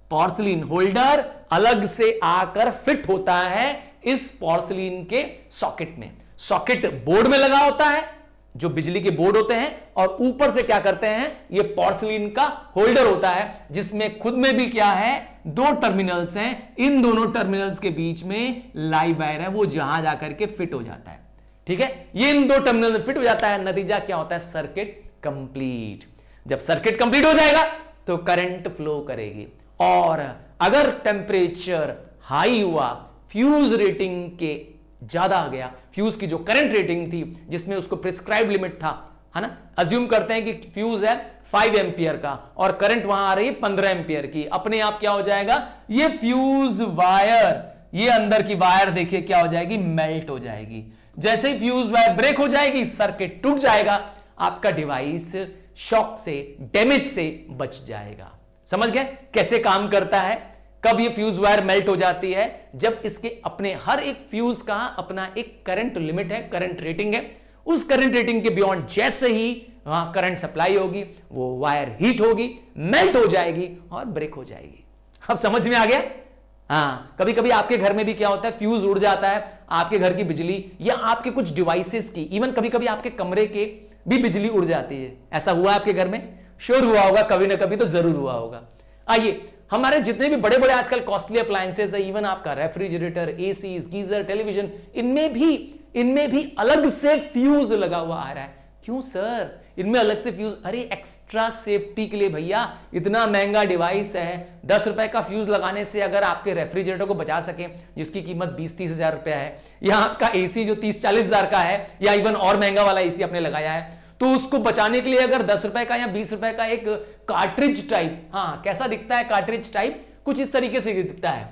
पॉर्सलिन होल्डर अलग से आकर फिट होता है इस पॉर्सलिन के सॉकेट में सॉकेट बोर्ड में लगा होता है जो बिजली के बोर्ड होते हैं और ऊपर से क्या करते हैं ये पॉर्सलिन का होल्डर होता है जिसमें खुद में भी क्या है दो टर्मिनल्स हैं इन दोनों टर्मिनल्स के बीच में लाइव वायर है वो जहां जाकर के फिट हो जाता है ठीक है ये इन दो टर्मिनल में फिट हो जाता है नतीजा क्या होता है सर्किट कंप्लीट जब सर्किट कंप्लीट हो जाएगा तो करंट फ्लो करेगी और अगर टेम्परेचर हाई हुआ फ्यूज रेटिंग के ज्यादा आ गया फ्यूज की जो करंट रेटिंग थी जिसमें उसको प्रिस्क्राइब लिमिट था है ना अज्यूम करते हैं कि फ्यूज है 5 एम्पियर का और करंट वहां आ रही है 15 एम्पियर की अपने आप क्या हो जाएगा ये फ्यूज वायर ये अंदर की वायर देखिए क्या हो जाएगी मेल्ट हो जाएगी जैसे ही फ्यूज वायर ब्रेक हो जाएगी सर्किट टूट जाएगा आपका डिवाइस शॉक से डैमेज से बच जाएगा समझ गए कैसे काम करता है कब ये फ्यूज वायर मेल्ट हो जाती है जब इसके अपने हर एक फ्यूज का अपना एक करंट लिमिट है करंट रेटिंग है उस करंट रेटिंग के बियॉन्ड जैसे ही वहां करंट सप्लाई होगी वो वायर हीट होगी मेल्ट हो जाएगी और ब्रेक हो जाएगी अब समझ में आ गया हाँ कभी कभी आपके घर में भी क्या होता है फ्यूज उड़ जाता है आपके घर की बिजली या आपके कुछ डिवाइसेस की इवन कभी कभी आपके कमरे के भी बिजली उड़ जाती है ऐसा हुआ आपके घर में श्योर हुआ होगा कभी ना कभी तो जरूर हुआ होगा आइए हमारे जितने भी बड़े बड़े आजकल कॉस्टली अप्लायंसेज है इवन आपका रेफ्रिजरेटर एसी गीजर टेलीविजन इनमें भी इनमें भी अलग से फ्यूज लगा हुआ आ रहा है क्यों सर इनमें अलग से फ्यूज अरे एक्स्ट्रा सेफ्टी के लिए भैया इतना महंगा डिवाइस है दस रुपए का फ्यूज लगाने से अगर आपके रेफ्रिजरेटर को बचा सके जिसकी कीमत बीस तीस हजार रुपया है या आपका एसी जो तीस चालीस हजार का है या इवन और महंगा वाला एसी आपने लगाया है तो उसको बचाने के लिए अगर दस रुपए का या बीस रुपए का एक कार्ट्रिज टाइप हाँ कैसा दिखता है कार्ट्रिज टाइप कुछ इस तरीके से दिखता है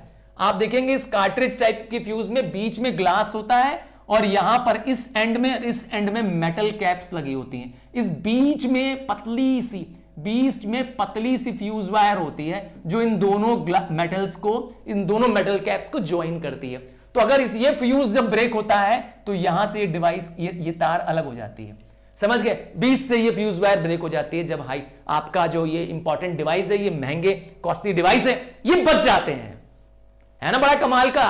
आप देखेंगे इस कार्ट्रिज टाइप के फ्यूज में बीच में ग्लास होता है और यहां पर इस एंड में इस एंड में मेटल कैप्स लगी होती हैं इस बीच में पतली सी बीच में पतली सी फ्यूज वायर होती है जो इन दोनों मेटल्स को इन दोनों मेटल कैप्स को ज्वाइन करती है तो अगर इस ये फ्यूज जब ब्रेक होता है तो यहां से ये डिवाइस ये, ये तार अलग हो जाती है समझ गए बीच से ये फ्यूज वायर ब्रेक हो जाती है जब हाई आपका जो ये इंपॉर्टेंट डिवाइस है ये महंगे कॉस्टली डिवाइस है ये बच जाते हैं है ना बड़ा कमाल का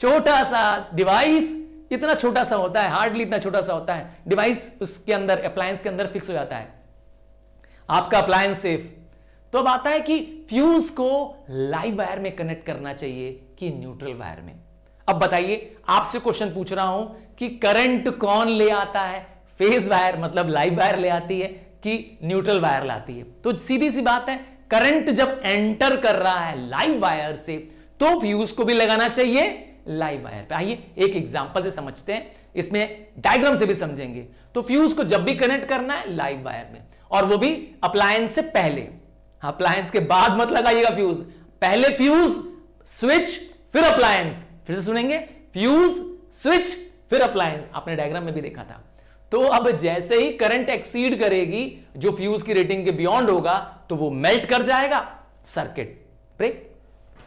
छोटा सा डिवाइस इतना छोटा सा होता है हार्डली इतना छोटा सा होता है डिवाइस उसके अंदर अप्लायंस के अंदर फिक्स हो जाता है आपका अप्लायंस सेफ तो अब आता है कि फ्यूज को लाइव वायर में कनेक्ट करना चाहिए कि न्यूट्रल वायर में अब बताइए आपसे क्वेश्चन पूछ रहा हूं कि करंट कौन ले आता है फेज वायर मतलब लाइव वायर ले आती है कि न्यूट्रल वायर लाती है तो सीधी सी बात है करंट जब एंटर कर रहा है लाइव वायर से तो फ्यूज को भी लगाना चाहिए लाइव वायर पे आइए एक एग्जांपल से समझते हैं इसमें डायग्राम से भी समझेंगे तो फ्यूज को जब भी कनेक्ट करना है लाइव वायर में और वो भी अप्लायंस से पहले अप्लायंस के बाद मत लगाइएगा फ्यूज पहले फ्यूज स्विच फिर अप्लायंस फिर से सुनेंगे फ्यूज स्विच फिर अप्लायंस आपने डायग्राम में भी देखा था तो अब जैसे ही करंट एक्सीड करेगी जो फ्यूज की रेटिंग के बियॉन्ड होगा तो वो मेल्ट कर जाएगा सर्किट ब्रेक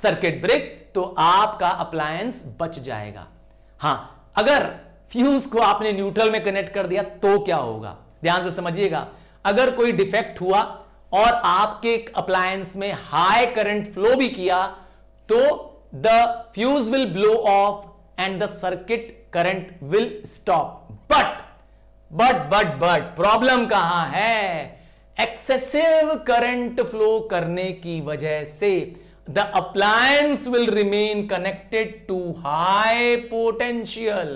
सर्किट ब्रेक तो आपका अप्लायंस बच जाएगा हां अगर फ्यूज को आपने न्यूट्रल में कनेक्ट कर दिया तो क्या होगा ध्यान से समझिएगा अगर कोई डिफेक्ट हुआ और आपके अप्लायंस में हाई करंट फ्लो भी किया तो the fuse will blow off and the circuit current will stop but but but but problem कहां है एक्सेसिव करंट फ्लो करने की वजह से the appliance will remain connected to high potential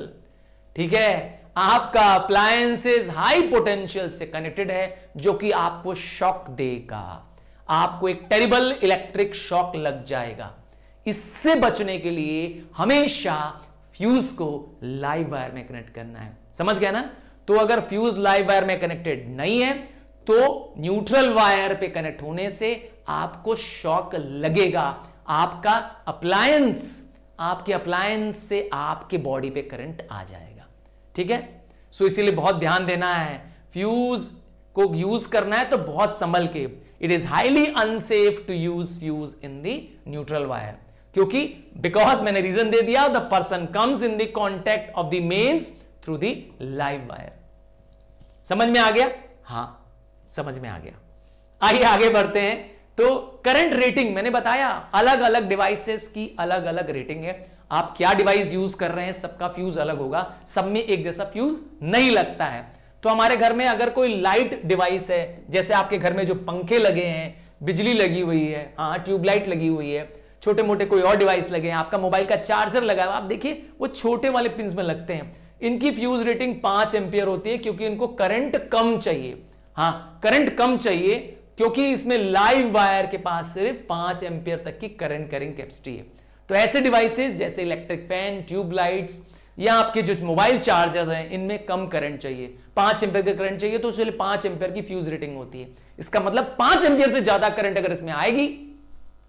ठीक है आपका अप्लायंसेस हाई पोटेंशियल से कनेक्टेड है जो कि आपको शॉक देगा आपको एक टेरिबल इलेक्ट्रिक शॉक लग जाएगा इससे बचने के लिए हमेशा फ्यूज को लाइव वायर में कनेक्ट करना है समझ गया ना तो अगर फ्यूज लाइव वायर में कनेक्टेड नहीं है तो न्यूट्रल वायर पे कनेक्ट होने से आपको शॉक लगेगा आपका अप्लायंस आपके अप्लायंस से आपके बॉडी पे करंट आ जाएगा ठीक है सो so, इसीलिए बहुत ध्यान देना है फ्यूज को यूज करना है तो बहुत संभल के it is highly unsafe to use fuse in the neutral wire क्योंकि बिकॉज मैंने रीजन दे दिया the person comes in the contact of the mains through the live wire समझ में आ गया हां समझ में आ गया आइए आगे बढ़ते हैं तो करंट रेटिंग मैंने बताया अलग अलग डिवाइसेस की अलग अलग रेटिंग है आप क्या डिवाइस यूज कर रहे हैं सबका फ्यूज अलग होगा सब में एक जैसा फ्यूज नहीं लगता है तो हमारे घर में अगर कोई लाइट डिवाइस है जैसे आपके घर में जो पंखे लगे हैं बिजली लगी हुई है हाँ ट्यूबलाइट लगी हुई है छोटे मोटे कोई और डिवाइस लगे हैं आपका मोबाइल का चार्जर लगा हुआ आप देखिए वो छोटे वाले पिंस में लगते हैं इनकी फ्यूज रेटिंग पांच एम्पियर होती है क्योंकि इनको करंट कम चाहिए हाँ करंट कम चाहिए क्योंकि इसमें लाइव वायर के पास सिर्फ पांच एम्पियर तक की करंट करिंग कैपेसिटी है तो ऐसे डिवाइसेस जैसे इलेक्ट्रिक फैन ट्यूबलाइट्स या आपके जो मोबाइल चार्जर्स हैं इनमें कम करंट चाहिए पांच एम्पियर का करंट चाहिए तो उसके लिए पांच एम्पियर की फ्यूज रेटिंग होती है इसका मतलब पांच एम्पियर से ज्यादा करंट अगर इसमें आएगी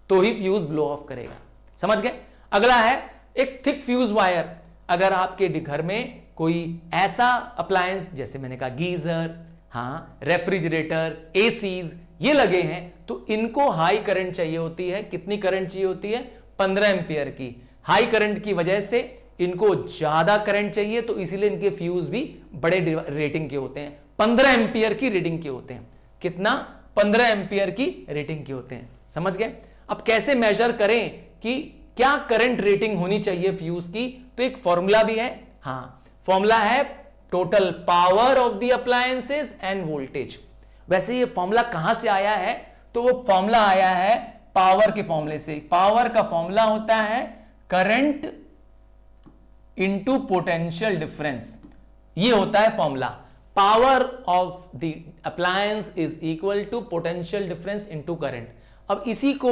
तो ही फ्यूज ब्लो ऑफ करेगा समझ गए अगला है एक थिक फ्यूज वायर अगर आपके घर में कोई ऐसा अप्लायंस जैसे मैंने कहा गीजर हाँ रेफ्रिजरेटर एसीज ये लगे हैं तो इनको हाई करंट चाहिए होती है कितनी करंट चाहिए होती है पंद्रह एम्पियर की हाई करंट की वजह से इनको ज्यादा करंट चाहिए तो इसीलिए इनके फ्यूज भी बड़े रेटिंग के होते हैं पंद्रह एम्पियर की रेटिंग के होते हैं कितना पंद्रह एम्पियर की रेटिंग के होते हैं समझ गए अब कैसे मेजर करें कि क्या करंट रेटिंग होनी चाहिए फ्यूज की तो एक फॉर्मूला भी है हाँ फॉर्मूला है total power of the appliances and voltage वैसे ये फॉर्मूला कहां से आया है तो वो फॉर्मूला आया है पावर के फॉर्मूले से पावर का फॉर्मूला होता है करंट इंटू पोटेंशियल डिफरेंस ये होता है formula power of the appliance is equal to potential difference into current अब इसी को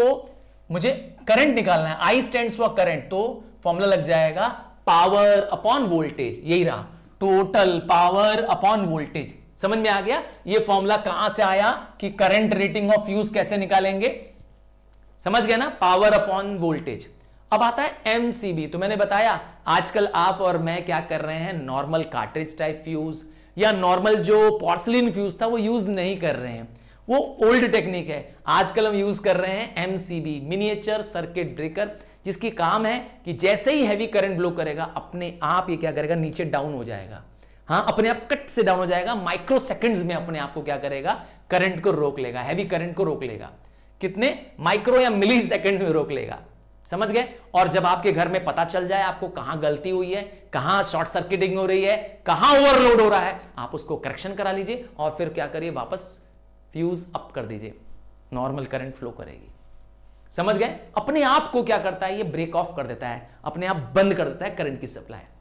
मुझे करंट निकालना है आई स्टैंड फॉर करंट तो फॉर्मूला लग जाएगा पावर अपॉन वोल्टेज यही रहा टोटल पावर अपॉन वोल्टेज समझ में आ गया ये फॉर्मूला कहां से आया कि करंट रेटिंग ऑफ फ्यूज कैसे निकालेंगे समझ गए ना पावर अपॉन वोल्टेज अब आता है एमसीबी तो मैंने बताया आजकल आप और मैं क्या कर रहे हैं नॉर्मल कार्ट्रिज टाइप फ्यूज या नॉर्मल जो पॉर्सलिन फ्यूज था वो यूज नहीं कर रहे हैं वो ओल्ड टेक्निक है आजकल हम यूज कर रहे हैं एमसीबी मिनिएचर सर्किट ब्रेकर जिसकी काम है कि जैसे ही हैवी करंट ब्लो करेगा अपने आप ये क्या करेगा नीचे डाउन हो जाएगा हाँ अपने आप कट से डाउन हो जाएगा माइक्रो सेकंड्स में अपने आप को क्या करेगा करंट को रोक लेगा हैवी करंट को रोक लेगा कितने माइक्रो या मिली सेकंड्स में रोक लेगा समझ गए और जब आपके घर में पता चल जाए आपको कहां गलती हुई है कहां शॉर्ट सर्किटिंग हो रही है कहां ओवरलोड हो रहा है आप उसको करेक्शन करा लीजिए और फिर क्या करिए वापस फ्यूज अप कर दीजिए नॉर्मल करंट फ्लो करेगी समझ गए अपने आप को क्या करता है ये ब्रेक ऑफ कर देता है अपने आप बंद कर देता है करंट की सप्लाई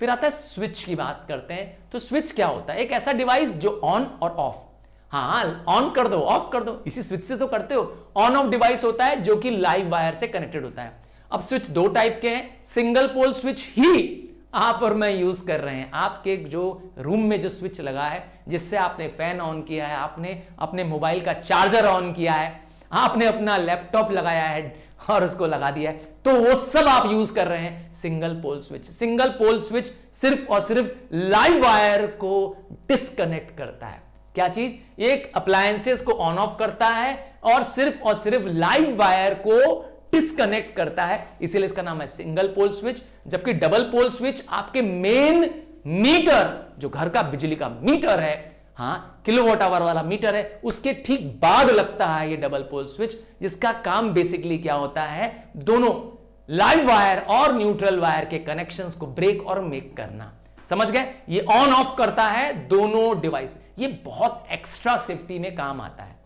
फिर आता है स्विच की बात करते हैं तो स्विच क्या होता है एक ऐसा डिवाइस जो ऑन और ऑफ हाँ ऑन कर दो ऑफ कर दो इसी स्विच से तो करते हो ऑन ऑफ डिवाइस होता है जो कि लाइव वायर से कनेक्टेड होता है अब स्विच दो टाइप के हैं सिंगल पोल स्विच ही आप और मैं यूज कर रहे हैं आपके जो रूम में जो स्विच लगा है जिससे आपने फैन ऑन किया है आपने अपने मोबाइल का चार्जर ऑन किया है आपने अपना लैपटॉप लगाया है और उसको लगा दिया है तो वो सब आप यूज कर रहे हैं single pole switch single pole switch सिर्फ और सिर्फ लाइव वायर को डिसकनेक्ट करता है क्या चीज एक अप्लायंसेस को ऑन ऑफ करता है और सिर्फ और सिर्फ लाइव वायर को डिसकनेक्ट करता है इसीलिए इसका नाम है सिंगल पोल स्विच जबकि डबल पोल स्विच आपके मेन मीटर जो घर का बिजली का मीटर है हाँ किलोवाट आवर वाला मीटर है उसके ठीक बाद लगता है ये डबल पोल स्विच जिसका काम बेसिकली क्या होता है दोनों लाइव वायर और न्यूट्रल वायर के कनेक्शंस को ब्रेक और मेक करना समझ गए ये ऑन ऑफ करता है दोनों डिवाइस ये बहुत एक्स्ट्रा सेफ्टी में काम आता है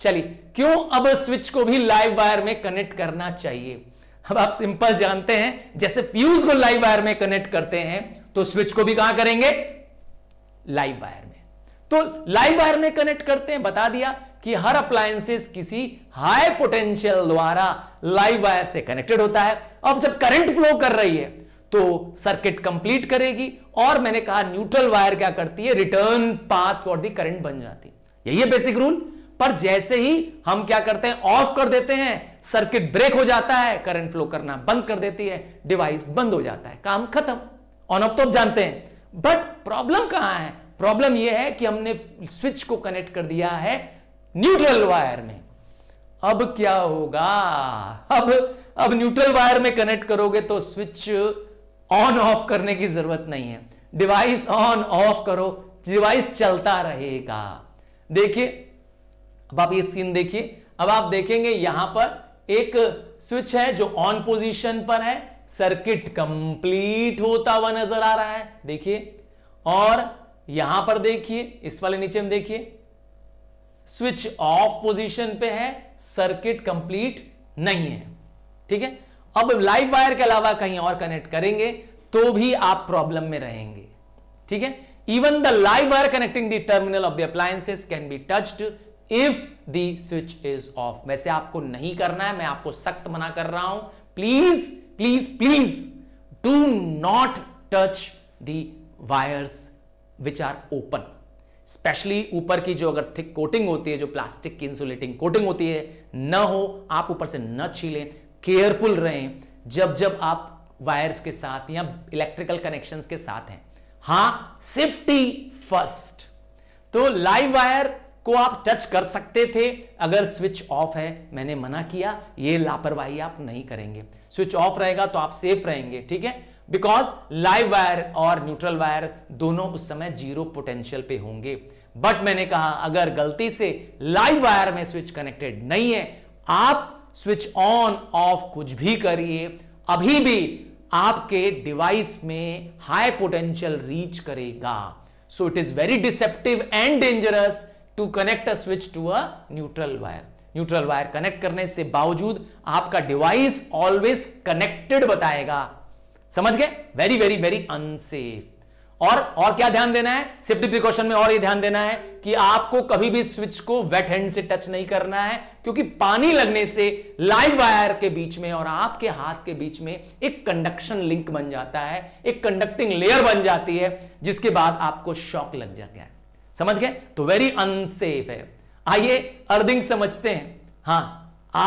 चलिए क्यों अब स्विच को भी लाइव वायर में कनेक्ट करना चाहिए अब आप सिंपल जानते हैं जैसे फ्यूज को लाइव वायर में कनेक्ट करते हैं तो स्विच को भी कहां करेंगे लाइव वायर में तो लाइव वायर में कनेक्ट करते हैं बता दिया कि हर अप्लायंसेस किसी हाई पोटेंशियल द्वारा लाइव वायर से कनेक्टेड होता है अब जब करंट फ्लो कर रही है तो सर्किट कंप्लीट करेगी और मैंने कहा न्यूट्रल वायर क्या करती है return path for the current बन जाती है यही है बेसिक रूल पर जैसे ही हम क्या करते हैं ऑफ कर देते हैं सर्किट ब्रेक हो जाता है करंट फ्लो करना बंद कर देती है डिवाइस बंद हो जाता है काम खत्म ऑन ऑफ तो आप जानते हैं बट प्रॉब्लम कहां है प्रॉब्लम यह है कि हमने स्विच को कनेक्ट कर दिया है न्यूट्रल वायर में अब क्या होगा अब अब न्यूट्रल वायर में कनेक्ट करोगे तो स्विच ऑन ऑफ करने की जरूरत नहीं है डिवाइस ऑन ऑफ करो डिवाइस चलता रहेगा देखिए अब आप ये सीन देखिए अब आप देखेंगे यहां पर एक स्विच है जो ऑन पोजीशन पर है सर्किट कंप्लीट होता हुआ नजर आ रहा है देखिए और यहां पर देखिए इस वाले नीचे में देखिए स्विच ऑफ पोजीशन पे है सर्किट कंप्लीट नहीं है ठीक है अब लाइव वायर के अलावा कहीं और कनेक्ट करेंगे तो भी आप प्रॉब्लम में रहेंगे ठीक है even the live wire connecting the terminal of the appliances can be touched if the switch is off वैसे आपको नहीं करना है मैं आपको सख्त मना कर रहा हूं please please please do not touch wires which are open specially ऊपर की जो अगर थिक कोटिंग होती है जो प्लास्टिक की इंसुलेटिंग कोटिंग होती है न हो आप ऊपर से न छीलें केयरफुल रहें जब जब आप वायर्स के साथ या इलेक्ट्रिकल कनेक्शन के साथ हैं हां सेफ्टी फर्स्ट तो लाइव वायर को आप टच कर सकते थे अगर स्विच ऑफ है मैंने मना किया ये लापरवाही आप नहीं करेंगे स्विच ऑफ रहेगा तो आप सेफ रहेंगे ठीक है बिकॉज लाइव वायर और न्यूट्रल वायर दोनों उस समय जीरो पोटेंशियल पे होंगे बट मैंने कहा अगर गलती से लाइव वायर में स्विच कनेक्टेड नहीं है आप स्विच ऑन ऑफ कुछ भी करिए अभी भी आपके डिवाइस में हाई पोटेंशियल रीच करेगा so it is very deceptive and dangerous to connect a switch to a neutral wire neutral wire connect करने से बावजूद आपका डिवाइस ऑलवेज कनेक्टेड बताएगा समझ गए वेरी वेरी वेरी अनसेफ और और क्या ध्यान देना है सेफ्टी प्रिकॉशन में और ये ध्यान देना है कि आपको कभी भी स्विच को वेट हैंड से टच नहीं करना है क्योंकि पानी लगने से लाइव वायर के बीच में और आपके हाथ के बीच में एक कंडक्शन लिंक बन जाता है एक कंडक्टिंग लेयर बन जाती है जिसके बाद आपको शॉक लग जाता है समझ गए तो वेरी अनसेफ है आइए अर्थिंग समझते हैं हाँ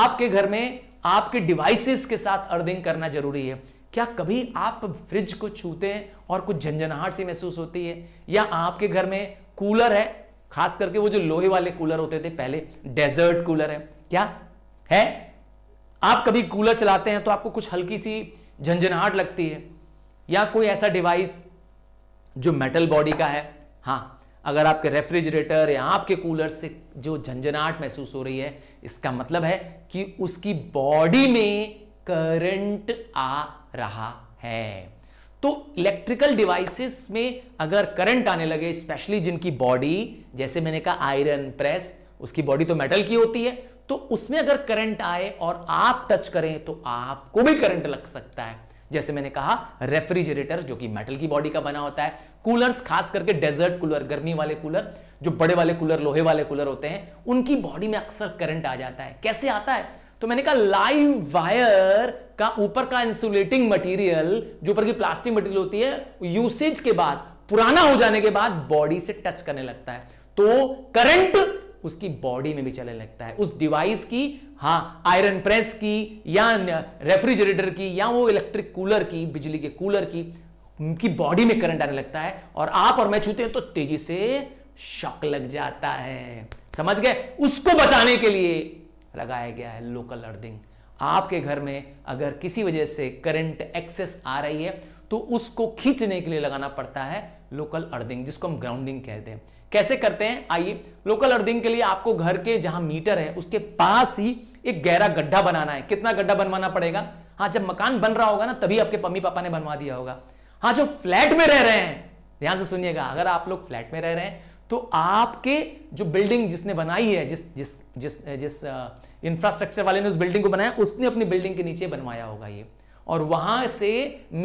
आपके घर में आपके डिवाइसेस के साथ अर्थिंग करना जरूरी है क्या कभी आप फ्रिज को छूते हैं और कुछ झंझनाहट सी महसूस होती है या आपके घर में कूलर है खास करके वो जो लोहे वाले कूलर होते थे पहले डेजर्ट कूलर है क्या है आप कभी कूलर चलाते हैं तो आपको कुछ हल्की सी झंझनाहट लगती है या कोई ऐसा डिवाइस जो मेटल बॉडी का है हाँ अगर आपके रेफ्रिजरेटर या आपके कूलर से जो झंझनाहट महसूस हो रही है इसका मतलब है कि उसकी बॉडी में करंट आ रहा है तो इलेक्ट्रिकल डिवाइसेस में अगर करंट आने लगे स्पेशली जिनकी बॉडी जैसे मैंने कहा आयरन प्रेस उसकी बॉडी तो मेटल की होती है तो उसमें अगर करंट आए और आप टच करें तो आपको भी करंट लग सकता है जैसे मैंने कहा रेफ्रिजरेटर जो कि मेटल की बॉडी का बना होता है कूलर्स खास करके डेजर्ट कूलर गर्मी वाले कूलर जो बड़े वाले कूलर लोहे वाले कूलर होते हैं उनकी बॉडी में अक्सर करंट आ जाता है कैसे आता है तो मैंने कहा लाइव वायर का ऊपर का इंसुलेटिंग मटेरियल जो ऊपर की प्लास्टिक मटेरियल होती है यूसेज के बाद पुराना हो जाने के बाद बॉडी से टच करने लगता है तो करंट उसकी बॉडी में भी चलने लगता है उस डिवाइस की हाँ आयरन प्रेस की या रेफ्रिजरेटर की या वो इलेक्ट्रिक कूलर की बिजली के कूलर की उनकी बॉडी में करंट आने लगता है और आप और मैं छूते हैं तो तेजी से शक लग जाता है समझ गए उसको बचाने के लिए लगाया गया है लोकल अर्थिंग आपके घर में अगर किसी वजह से करंट एक्सेस आ रही है तो उसको खींचने के लिए लगाना पड़ता है लोकल अर्थिंग जिसको हम ग्राउंडिंग कहते हैं कैसे करते हैं आइए लोकल अर्थिंग के लिए आपको घर के जहां मीटर है उसके पास ही एक गहरा गड्ढा बनाना है कितना गड्ढा बनवाना पड़ेगा हाँ जब मकान बन रहा होगा ना तभी आपके मम्मी पापा ने बनवा दिया होगा हाँ जो फ्लैट में रह रहे हैं ध्यान से सुनिएगा अगर आप लोग फ्लैट में रह रहे हैं तो आपके जो बिल्डिंग जिसने बनाई है जिस जिस जिस जिस इंफ्रास्ट्रक्चर वाले ने उस बिल्डिंग को बनाया उसने अपनी बिल्डिंग के नीचे बनवाया होगा ये और वहां से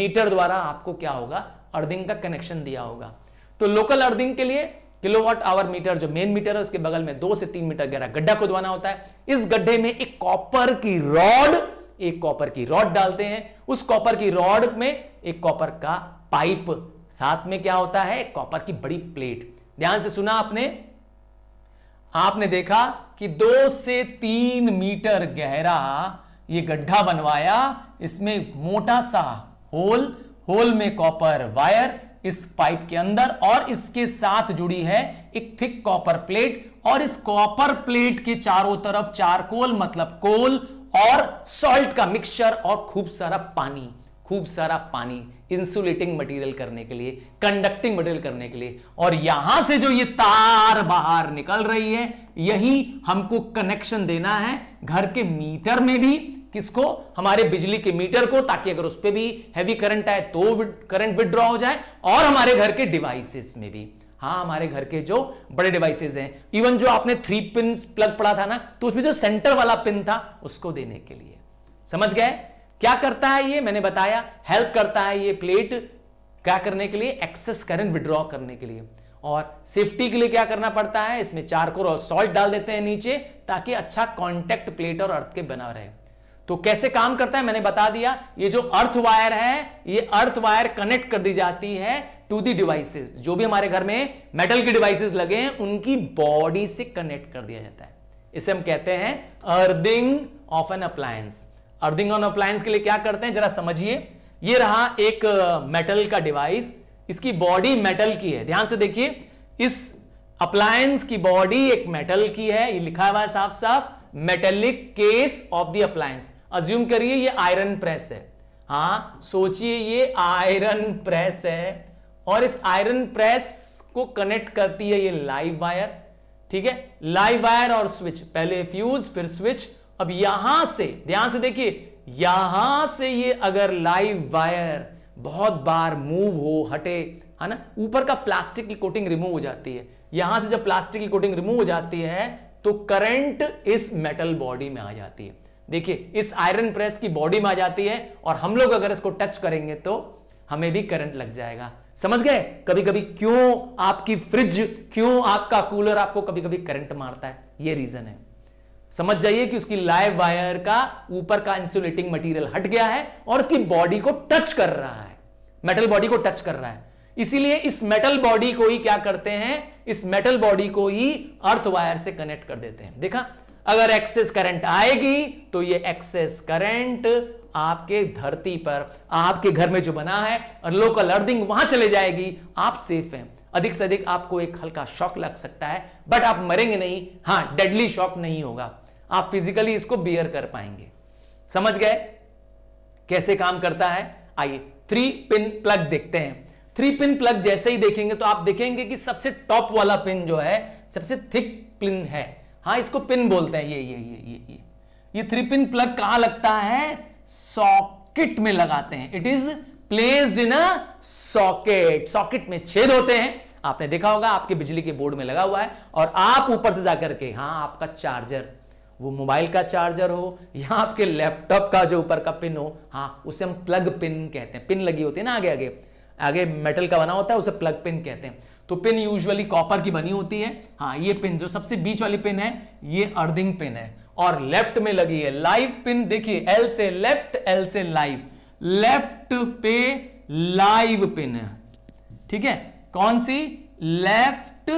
मीटर द्वारा आपको क्या होगा अर्थिंग का कनेक्शन दिया होगा तो लोकल अर्थिंग के लिए किलोवाट आवर मीटर जो मेन मीटर है उसके बगल में दो से तीन मीटर गहरा गड्ढा खुदवाना होता है इस गड्ढे में एक कॉपर की रॉड एक कॉपर की रॉड डालते हैं उस कॉपर की रॉड में एक कॉपर का पाइप साथ में क्या होता है कॉपर की बड़ी प्लेट ध्यान से सुना आपने आपने देखा कि दो से तीन मीटर गहरा ये गड्ढा बनवाया इसमें मोटा सा होल होल में कॉपर वायर इस पाइप के अंदर और इसके साथ जुड़ी है एक थिक कॉपर प्लेट और इस कॉपर प्लेट के चारों तरफ चारकोल मतलब कोल और सॉल्ट का मिक्सचर और खूब सारा पानी खूब सारा पानी इंसुलेटिंग मटेरियल करने के लिए कंडक्टिंग मटेरियल करने के लिए और यहां से जो ये तार बाहर निकल रही है यही हमको कनेक्शन देना है घर के मीटर में भी किसको हमारे बिजली के मीटर को ताकि अगर उस पर भी हैवी करंट आए तो करंट विदड्रॉ हो जाए और हमारे घर के डिवाइसेस में भी हाँ हमारे घर के जो बड़े डिवाइसेस हैं इवन जो आपने थ्री पिन प्लग पड़ा था ना तो उसमें जो सेंटर वाला पिन था उसको देने के लिए समझ गए क्या करता है ये मैंने बताया हेल्प करता है ये प्लेट क्या करने के लिए एक्सेस करंट विड्रॉ करने के लिए और सेफ्टी के लिए क्या करना पड़ता है इसमें चारकोल और सॉल्ट डाल देते हैं नीचे ताकि अच्छा कॉन्टेक्ट प्लेट और अर्थ के बना रहे तो कैसे काम करता है मैंने बता दिया ये जो अर्थ वायर है ये अर्थ वायर कनेक्ट कर दी जाती है टू दी डिवाइसेस जो भी हमारे घर में मेटल की डिवाइसेस लगे हैं उनकी बॉडी से कनेक्ट कर दिया जाता है इसे हम कहते हैं earthing of an appliance earthing on appliance के लिए क्या करते हैं जरा समझिए ये रहा एक मेटल का डिवाइस इसकी बॉडी मेटल की है ध्यान से देखिए इस अप्लायंस की बॉडी एक मेटल की है ये लिखा हुआ है साफ साफ metallic case of the appliance assume करिए ये आयरन प्रेस है हाँ सोचिए ये आयरन प्रेस है और इस आयरन प्रेस को कनेक्ट करती है ये लाइव वायर ठीक है लाइव वायर और स्विच पहले फ्यूज फिर स्विच अब यहां से ध्यान से देखिए यहां से ये अगर लाइव वायर बहुत बार मूव हो हटे है ना ऊपर का प्लास्टिक की कोटिंग रिमूव हो जाती है यहां से जब प्लास्टिक की कोटिंग रिमूव हो जाती है तो करंट इस मेटल बॉडी में आ जाती है देखिए इस आयरन प्रेस की बॉडी में आ जाती है और हम लोग अगर इसको टच करेंगे तो हमें भी करंट लग जाएगा समझ गए कभी कभी क्यों आपकी फ्रिज क्यों आपका कूलर आपको कभी कभी करंट मारता है ये रीजन है समझ जाइए कि उसकी लाइव वायर का ऊपर का इंसुलेटिंग मटेरियल हट गया है और उसकी बॉडी को टच कर रहा है मेटल बॉडी को टच कर रहा है इसीलिए इस मेटल बॉडी को ही क्या करते हैं इस मेटल बॉडी को ही अर्थ वायर से कनेक्ट कर देते हैं देखा अगर एक्सेस करंट आएगी तो ये एक्सेस करंट आपके धरती पर आपके घर में जो बना है और लोकल अर्थिंग वहां चले जाएगी आप सेफ हैं अधिक से अधिक आपको एक हल्का शॉक लग सकता है बट आप मरेंगे नहीं हां डेडली शॉक नहीं होगा आप फिजिकली इसको बियर कर पाएंगे समझ गए कैसे काम करता है आइए थ्री पिन प्लग देखते हैं थ्री पिन प्लग जैसे ही देखेंगे तो आप देखेंगे कि सबसे टॉप वाला पिन जो है सबसे थिक पिन है हाँ इसको पिन बोलते हैं ये ये ये ये ये ये थ्री पिन प्लग कहां लगता है सॉकेट में लगाते हैं it is placed in a socket socket में छेद होते हैं आपने देखा होगा आपके बिजली के बोर्ड में लगा हुआ है और आप ऊपर से जाकर के हाँ आपका चार्जर वो मोबाइल का चार्जर हो या आपके लैपटॉप का जो ऊपर का पिन हो हाँ उसे हम प्लग पिन कहते हैं पिन लगी होती है ना आगे आगे आगे मेटल का बना होता है उसे प्लग पिन कहते हैं तो पिन यूजुअली कॉपर की बनी होती है हाँ ये पिन जो सबसे बीच वाली पिन है ये अर्थिंग पिन है और लेफ्ट में लगी है लाइव पिन देखिए एल से लेफ्ट एल से लाइव लेफ्ट पे लाइव पिन है ठीक है कौन सी लेफ्ट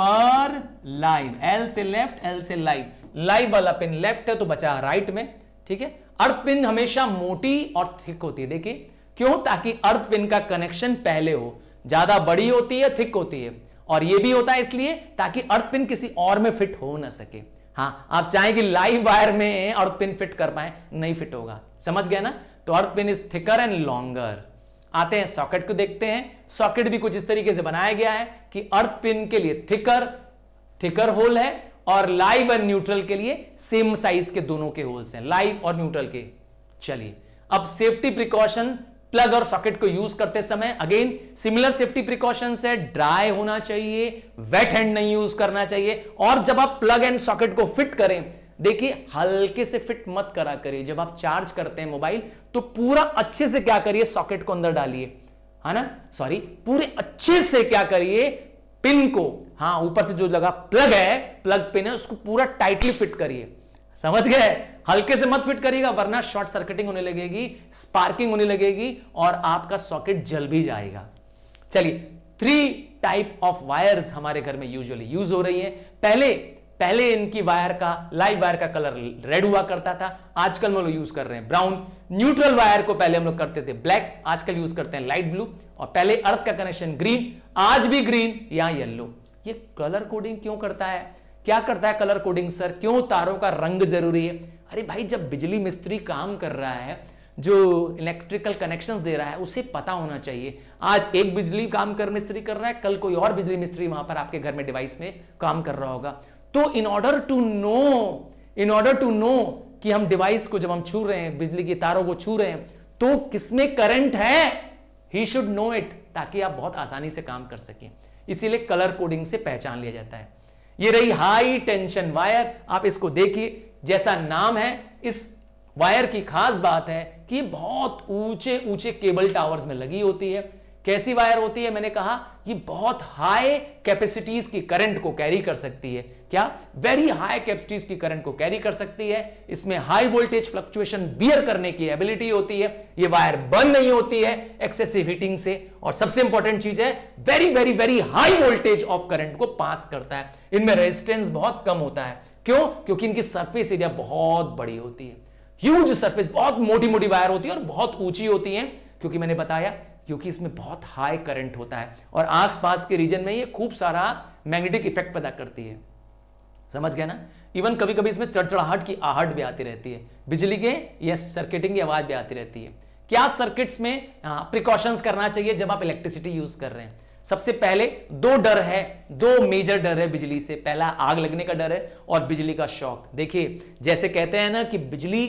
पर लाइव एल से लेफ्ट एल से लाइव लाइव वाला पिन लेफ्ट है तो बचा राइट में ठीक है अर्थ पिन हमेशा मोटी और थिक होती है देखिए क्यों ताकि अर्थ पिन का कनेक्शन पहले हो ज्यादा बड़ी होती है थिक होती है और यह भी होता है इसलिए ताकि अर्थ पिन किसी और में फिट हो ना सके हाँ आप चाहें कि लाइव वायर में अर्थ पिन फिट कर पाए नहीं फिट होगा समझ गया ना तो earth pin is thicker and longer आते हैं सॉकेट को देखते हैं सॉकेट भी कुछ इस तरीके से बनाया गया है कि अर्थ पिन के लिए थिकर थिकर होल है और लाइव एंड न्यूट्रल के लिए सेम साइज के दोनों के होल्स हैं लाइव और न्यूट्रल के चलिए अब सेफ्टी प्रिकॉशन प्लग और सॉकेट को यूज करते समय अगेन सिमिलर सेफ्टी प्रिकॉशन है ड्राई होना चाहिए वेट हैंड नहीं यूज करना चाहिए और जब आप प्लग एंड सॉकेट को फिट करें देखिए हल्के से फिट मत करा करिए जब आप चार्ज करते हैं मोबाइल तो पूरा अच्छे से क्या करिए सॉकेट को अंदर डालिए है ना सॉरी पूरे अच्छे से क्या करिए पिन को हाँ ऊपर से जो लगा प्लग है प्लग पिन है उसको पूरा टाइटली फिट करिए समझ गए हल्के से मत फिट करिएगा वरना शॉर्ट सर्किटिंग होने लगेगी स्पार्किंग होने लगेगी और आपका सॉकेट जल भी जाएगा चलिए थ्री टाइप ऑफ वायर्स हमारे घर में यूजुअली यूज हो रही है पहले पहले इनकी वायर का लाइव वायर का कलर रेड हुआ करता था आजकल हम लोग यूज कर रहे हैं ब्राउन न्यूट्रल वायर को पहले हम लोग करते थे ब्लैक आजकल यूज करते हैं लाइट ब्लू और पहले अर्थ का कनेक्शन ग्रीन आज भी ग्रीन या येल्लो ये कलर कोडिंग क्यों करता है क्या करता है कलर कोडिंग सर क्यों तारों का रंग जरूरी है अरे भाई जब बिजली मिस्त्री काम कर रहा है जो इलेक्ट्रिकल कनेक्शन दे रहा है उसे पता होना चाहिए आज एक बिजली काम कर मिस्त्री कर रहा है कल कोई और बिजली मिस्त्री वहां पर आपके घर में डिवाइस में काम कर रहा होगा तो in order to know in order to know कि हम डिवाइस को जब हम छू रहे हैं बिजली की तारों को छू रहे हैं तो किसमें करंट है ही शुड नो इट ताकि आप बहुत आसानी से काम कर सकें इसीलिए कलर कोडिंग से पहचान लिया जाता है ये रही हाई टेंशन वायर आप इसको देखिए जैसा नाम है इस वायर की खास बात है कि बहुत ऊंचे ऊंचे केबल टावर्स में लगी होती है कैसी वायर होती है मैंने कहा ये बहुत हाई कैपेसिटीज की करंट को कैरी कर सकती है क्या वेरी हाई कैपेसिटीज की करंट को कैरी कर सकती है इसमें हाई वोल्टेज फ्लक्चुएशन बियर करने की एबिलिटी होती है ये वायर बर्न नहीं होती है एक्सेसिव हीटिंग से और सबसे इंपॉर्टेंट चीज है very very very high voltage of current को पास करता है इनमें रेजिस्टेंस बहुत कम होता है क्यों क्योंकि इनकी सरफेस एरिया बहुत बड़ी होती है ह्यूज सरफेस बहुत मोटी मोटी वायर होती है और बहुत ऊंची होती है क्योंकि मैंने बताया क्योंकि इसमें बहुत हाई करंट होता है और आसपास के रीजन में ये खूब सारा मैग्नेटिक इफेक्ट पैदा करती है समझ गया ना इवन कभी कभी इसमें चढ़चढ़ाहट की आहट भी आती रहती है बिजली के यस सर्किटिंग की आवाज भी आती रहती है क्या सर्किट्स में प्रिकॉशंस हाँ, करना चाहिए जब आप इलेक्ट्रिसिटी यूज कर रहे हैं सबसे पहले दो डर है दो मेजर डर है बिजली से पहला आग लगने का डर है और बिजली का शौक देखिए जैसे कहते हैं ना कि बिजली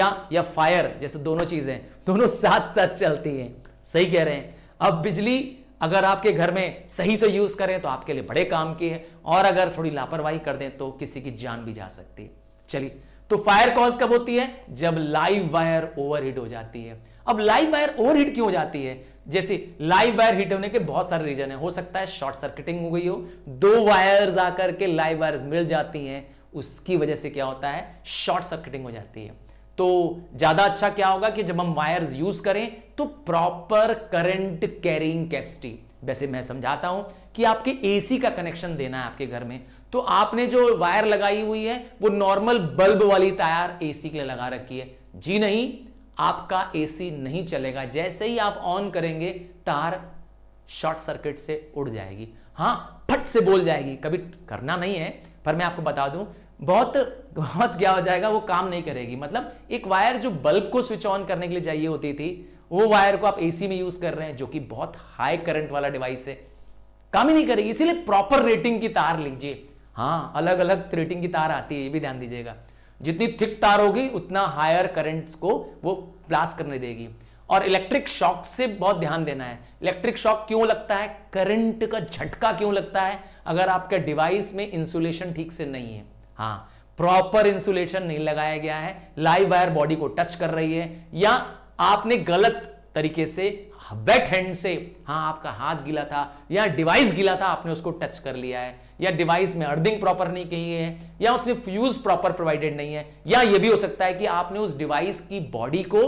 या या फायर जैसे दोनों चीजें दोनों साथ साथ चलती हैं सही कह रहे हैं अब बिजली अगर आपके घर में सही से यूज करें तो आपके लिए बड़े काम की है और अगर थोड़ी लापरवाही कर दें तो किसी की जान भी जा सकती है चलिए तो फायर कॉज कब होती है जब लाइव वायर ओवर हो जाती है अब लाइव वायर ओवर क्यों हो जाती है जैसे लाइव वायर हीट होने के बहुत सारे रीजन है हो सकता है शॉर्ट सर्किटिंग हो गई हो दो वायर्स आकर के लाइव वायर्स मिल जाती हैं उसकी वजह से क्या होता है शॉर्ट सर्किटिंग हो जाती है तो ज्यादा अच्छा क्या होगा कि जब हम वायर्स यूज करें तो प्रॉपर करंट कैरिंग कैपेसिटी वैसे मैं समझाता हूं कि आपके एसी का कनेक्शन देना है आपके घर में तो आपने जो वायर लगाई हुई है वो नॉर्मल बल्ब वाली तार एसी के लिए लगा रखी है जी नहीं आपका एसी नहीं चलेगा जैसे ही आप ऑन करेंगे तार शॉर्ट सर्किट से उड़ जाएगी हाँ फट से बोल जाएगी कभी करना नहीं है पर मैं आपको बता दूं बहुत बहुत क्या हो जाएगा वो काम नहीं करेगी मतलब एक वायर जो बल्ब को स्विच ऑन करने के लिए चाहिए होती थी वो वायर को आप एसी में यूज कर रहे हैं जो कि बहुत हाई करंट वाला डिवाइस है काम ही नहीं करेगी इसीलिए प्रॉपर रेटिंग की तार लीजिए हाँ अलग अलग रेटिंग की तार आती है ये भी ध्यान दीजिएगा जितनी थिक तार होगी उतना हायर करंट को वो ब्लास्ट करने देगी और इलेक्ट्रिक शॉक से बहुत ध्यान देना है इलेक्ट्रिक शॉक क्यों लगता है करंट का झटका क्यों लगता है अगर आपके डिवाइस में इंसुलेशन ठीक से नहीं है हाँ प्रॉपर इंसुलेशन नहीं लगाया गया है लाइव वायर बॉडी को टच कर रही है या आपने गलत तरीके से वेट हैंड से हाँ आपका हाथ गीला था या डिवाइस गीला था आपने उसको टच कर लिया है या डिवाइस में अर्थिंग प्रॉपर नहीं की है या उसने फ्यूज प्रॉपर प्रोवाइडेड नहीं है या यह भी हो सकता है कि आपने उस डिवाइस की बॉडी को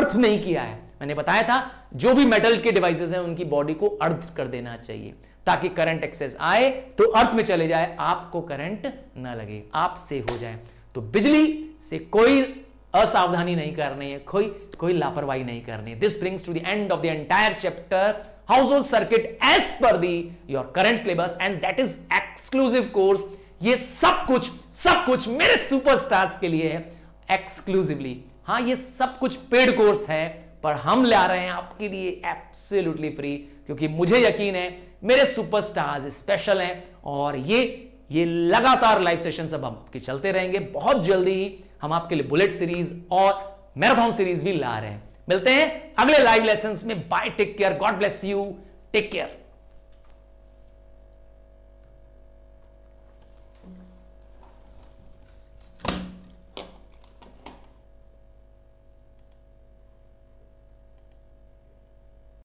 अर्थ नहीं किया है मैंने बताया था जो भी मेटल के डिवाइसेस हैं उनकी बॉडी को अर्थ कर देना चाहिए ताकि करंट एक्सेस आए तो अर्थ में चले जाए आपको करंट ना लगे आपसे हो जाए तो बिजली से कोई असावधानी नहीं करनी है कोई कोई लापरवाही नहीं करनी this brings to the end of the entire chapter household circuit as per the your current syllabus and that is exclusive course ये सब कुछ सब कुछ मेरे सुपरस्टार्स के लिए है एक्सक्लूसिवली हाँ ये सब कुछ पेड कोर्स है पर हम ला रहे हैं आपके लिए एब्सोल्युटली फ्री क्योंकि मुझे यकीन है मेरे सुपरस्टार्स स्पेशल हैं और ये ये लगातार लाइव सेशन सब हम आपके चलते रहेंगे बहुत जल्दी ही हम आपके लिए बुलेट सीरीज और मैराथन सीरीज भी ला रहे हैं मिलते हैं अगले लाइव लेसन में bye take care God bless you take care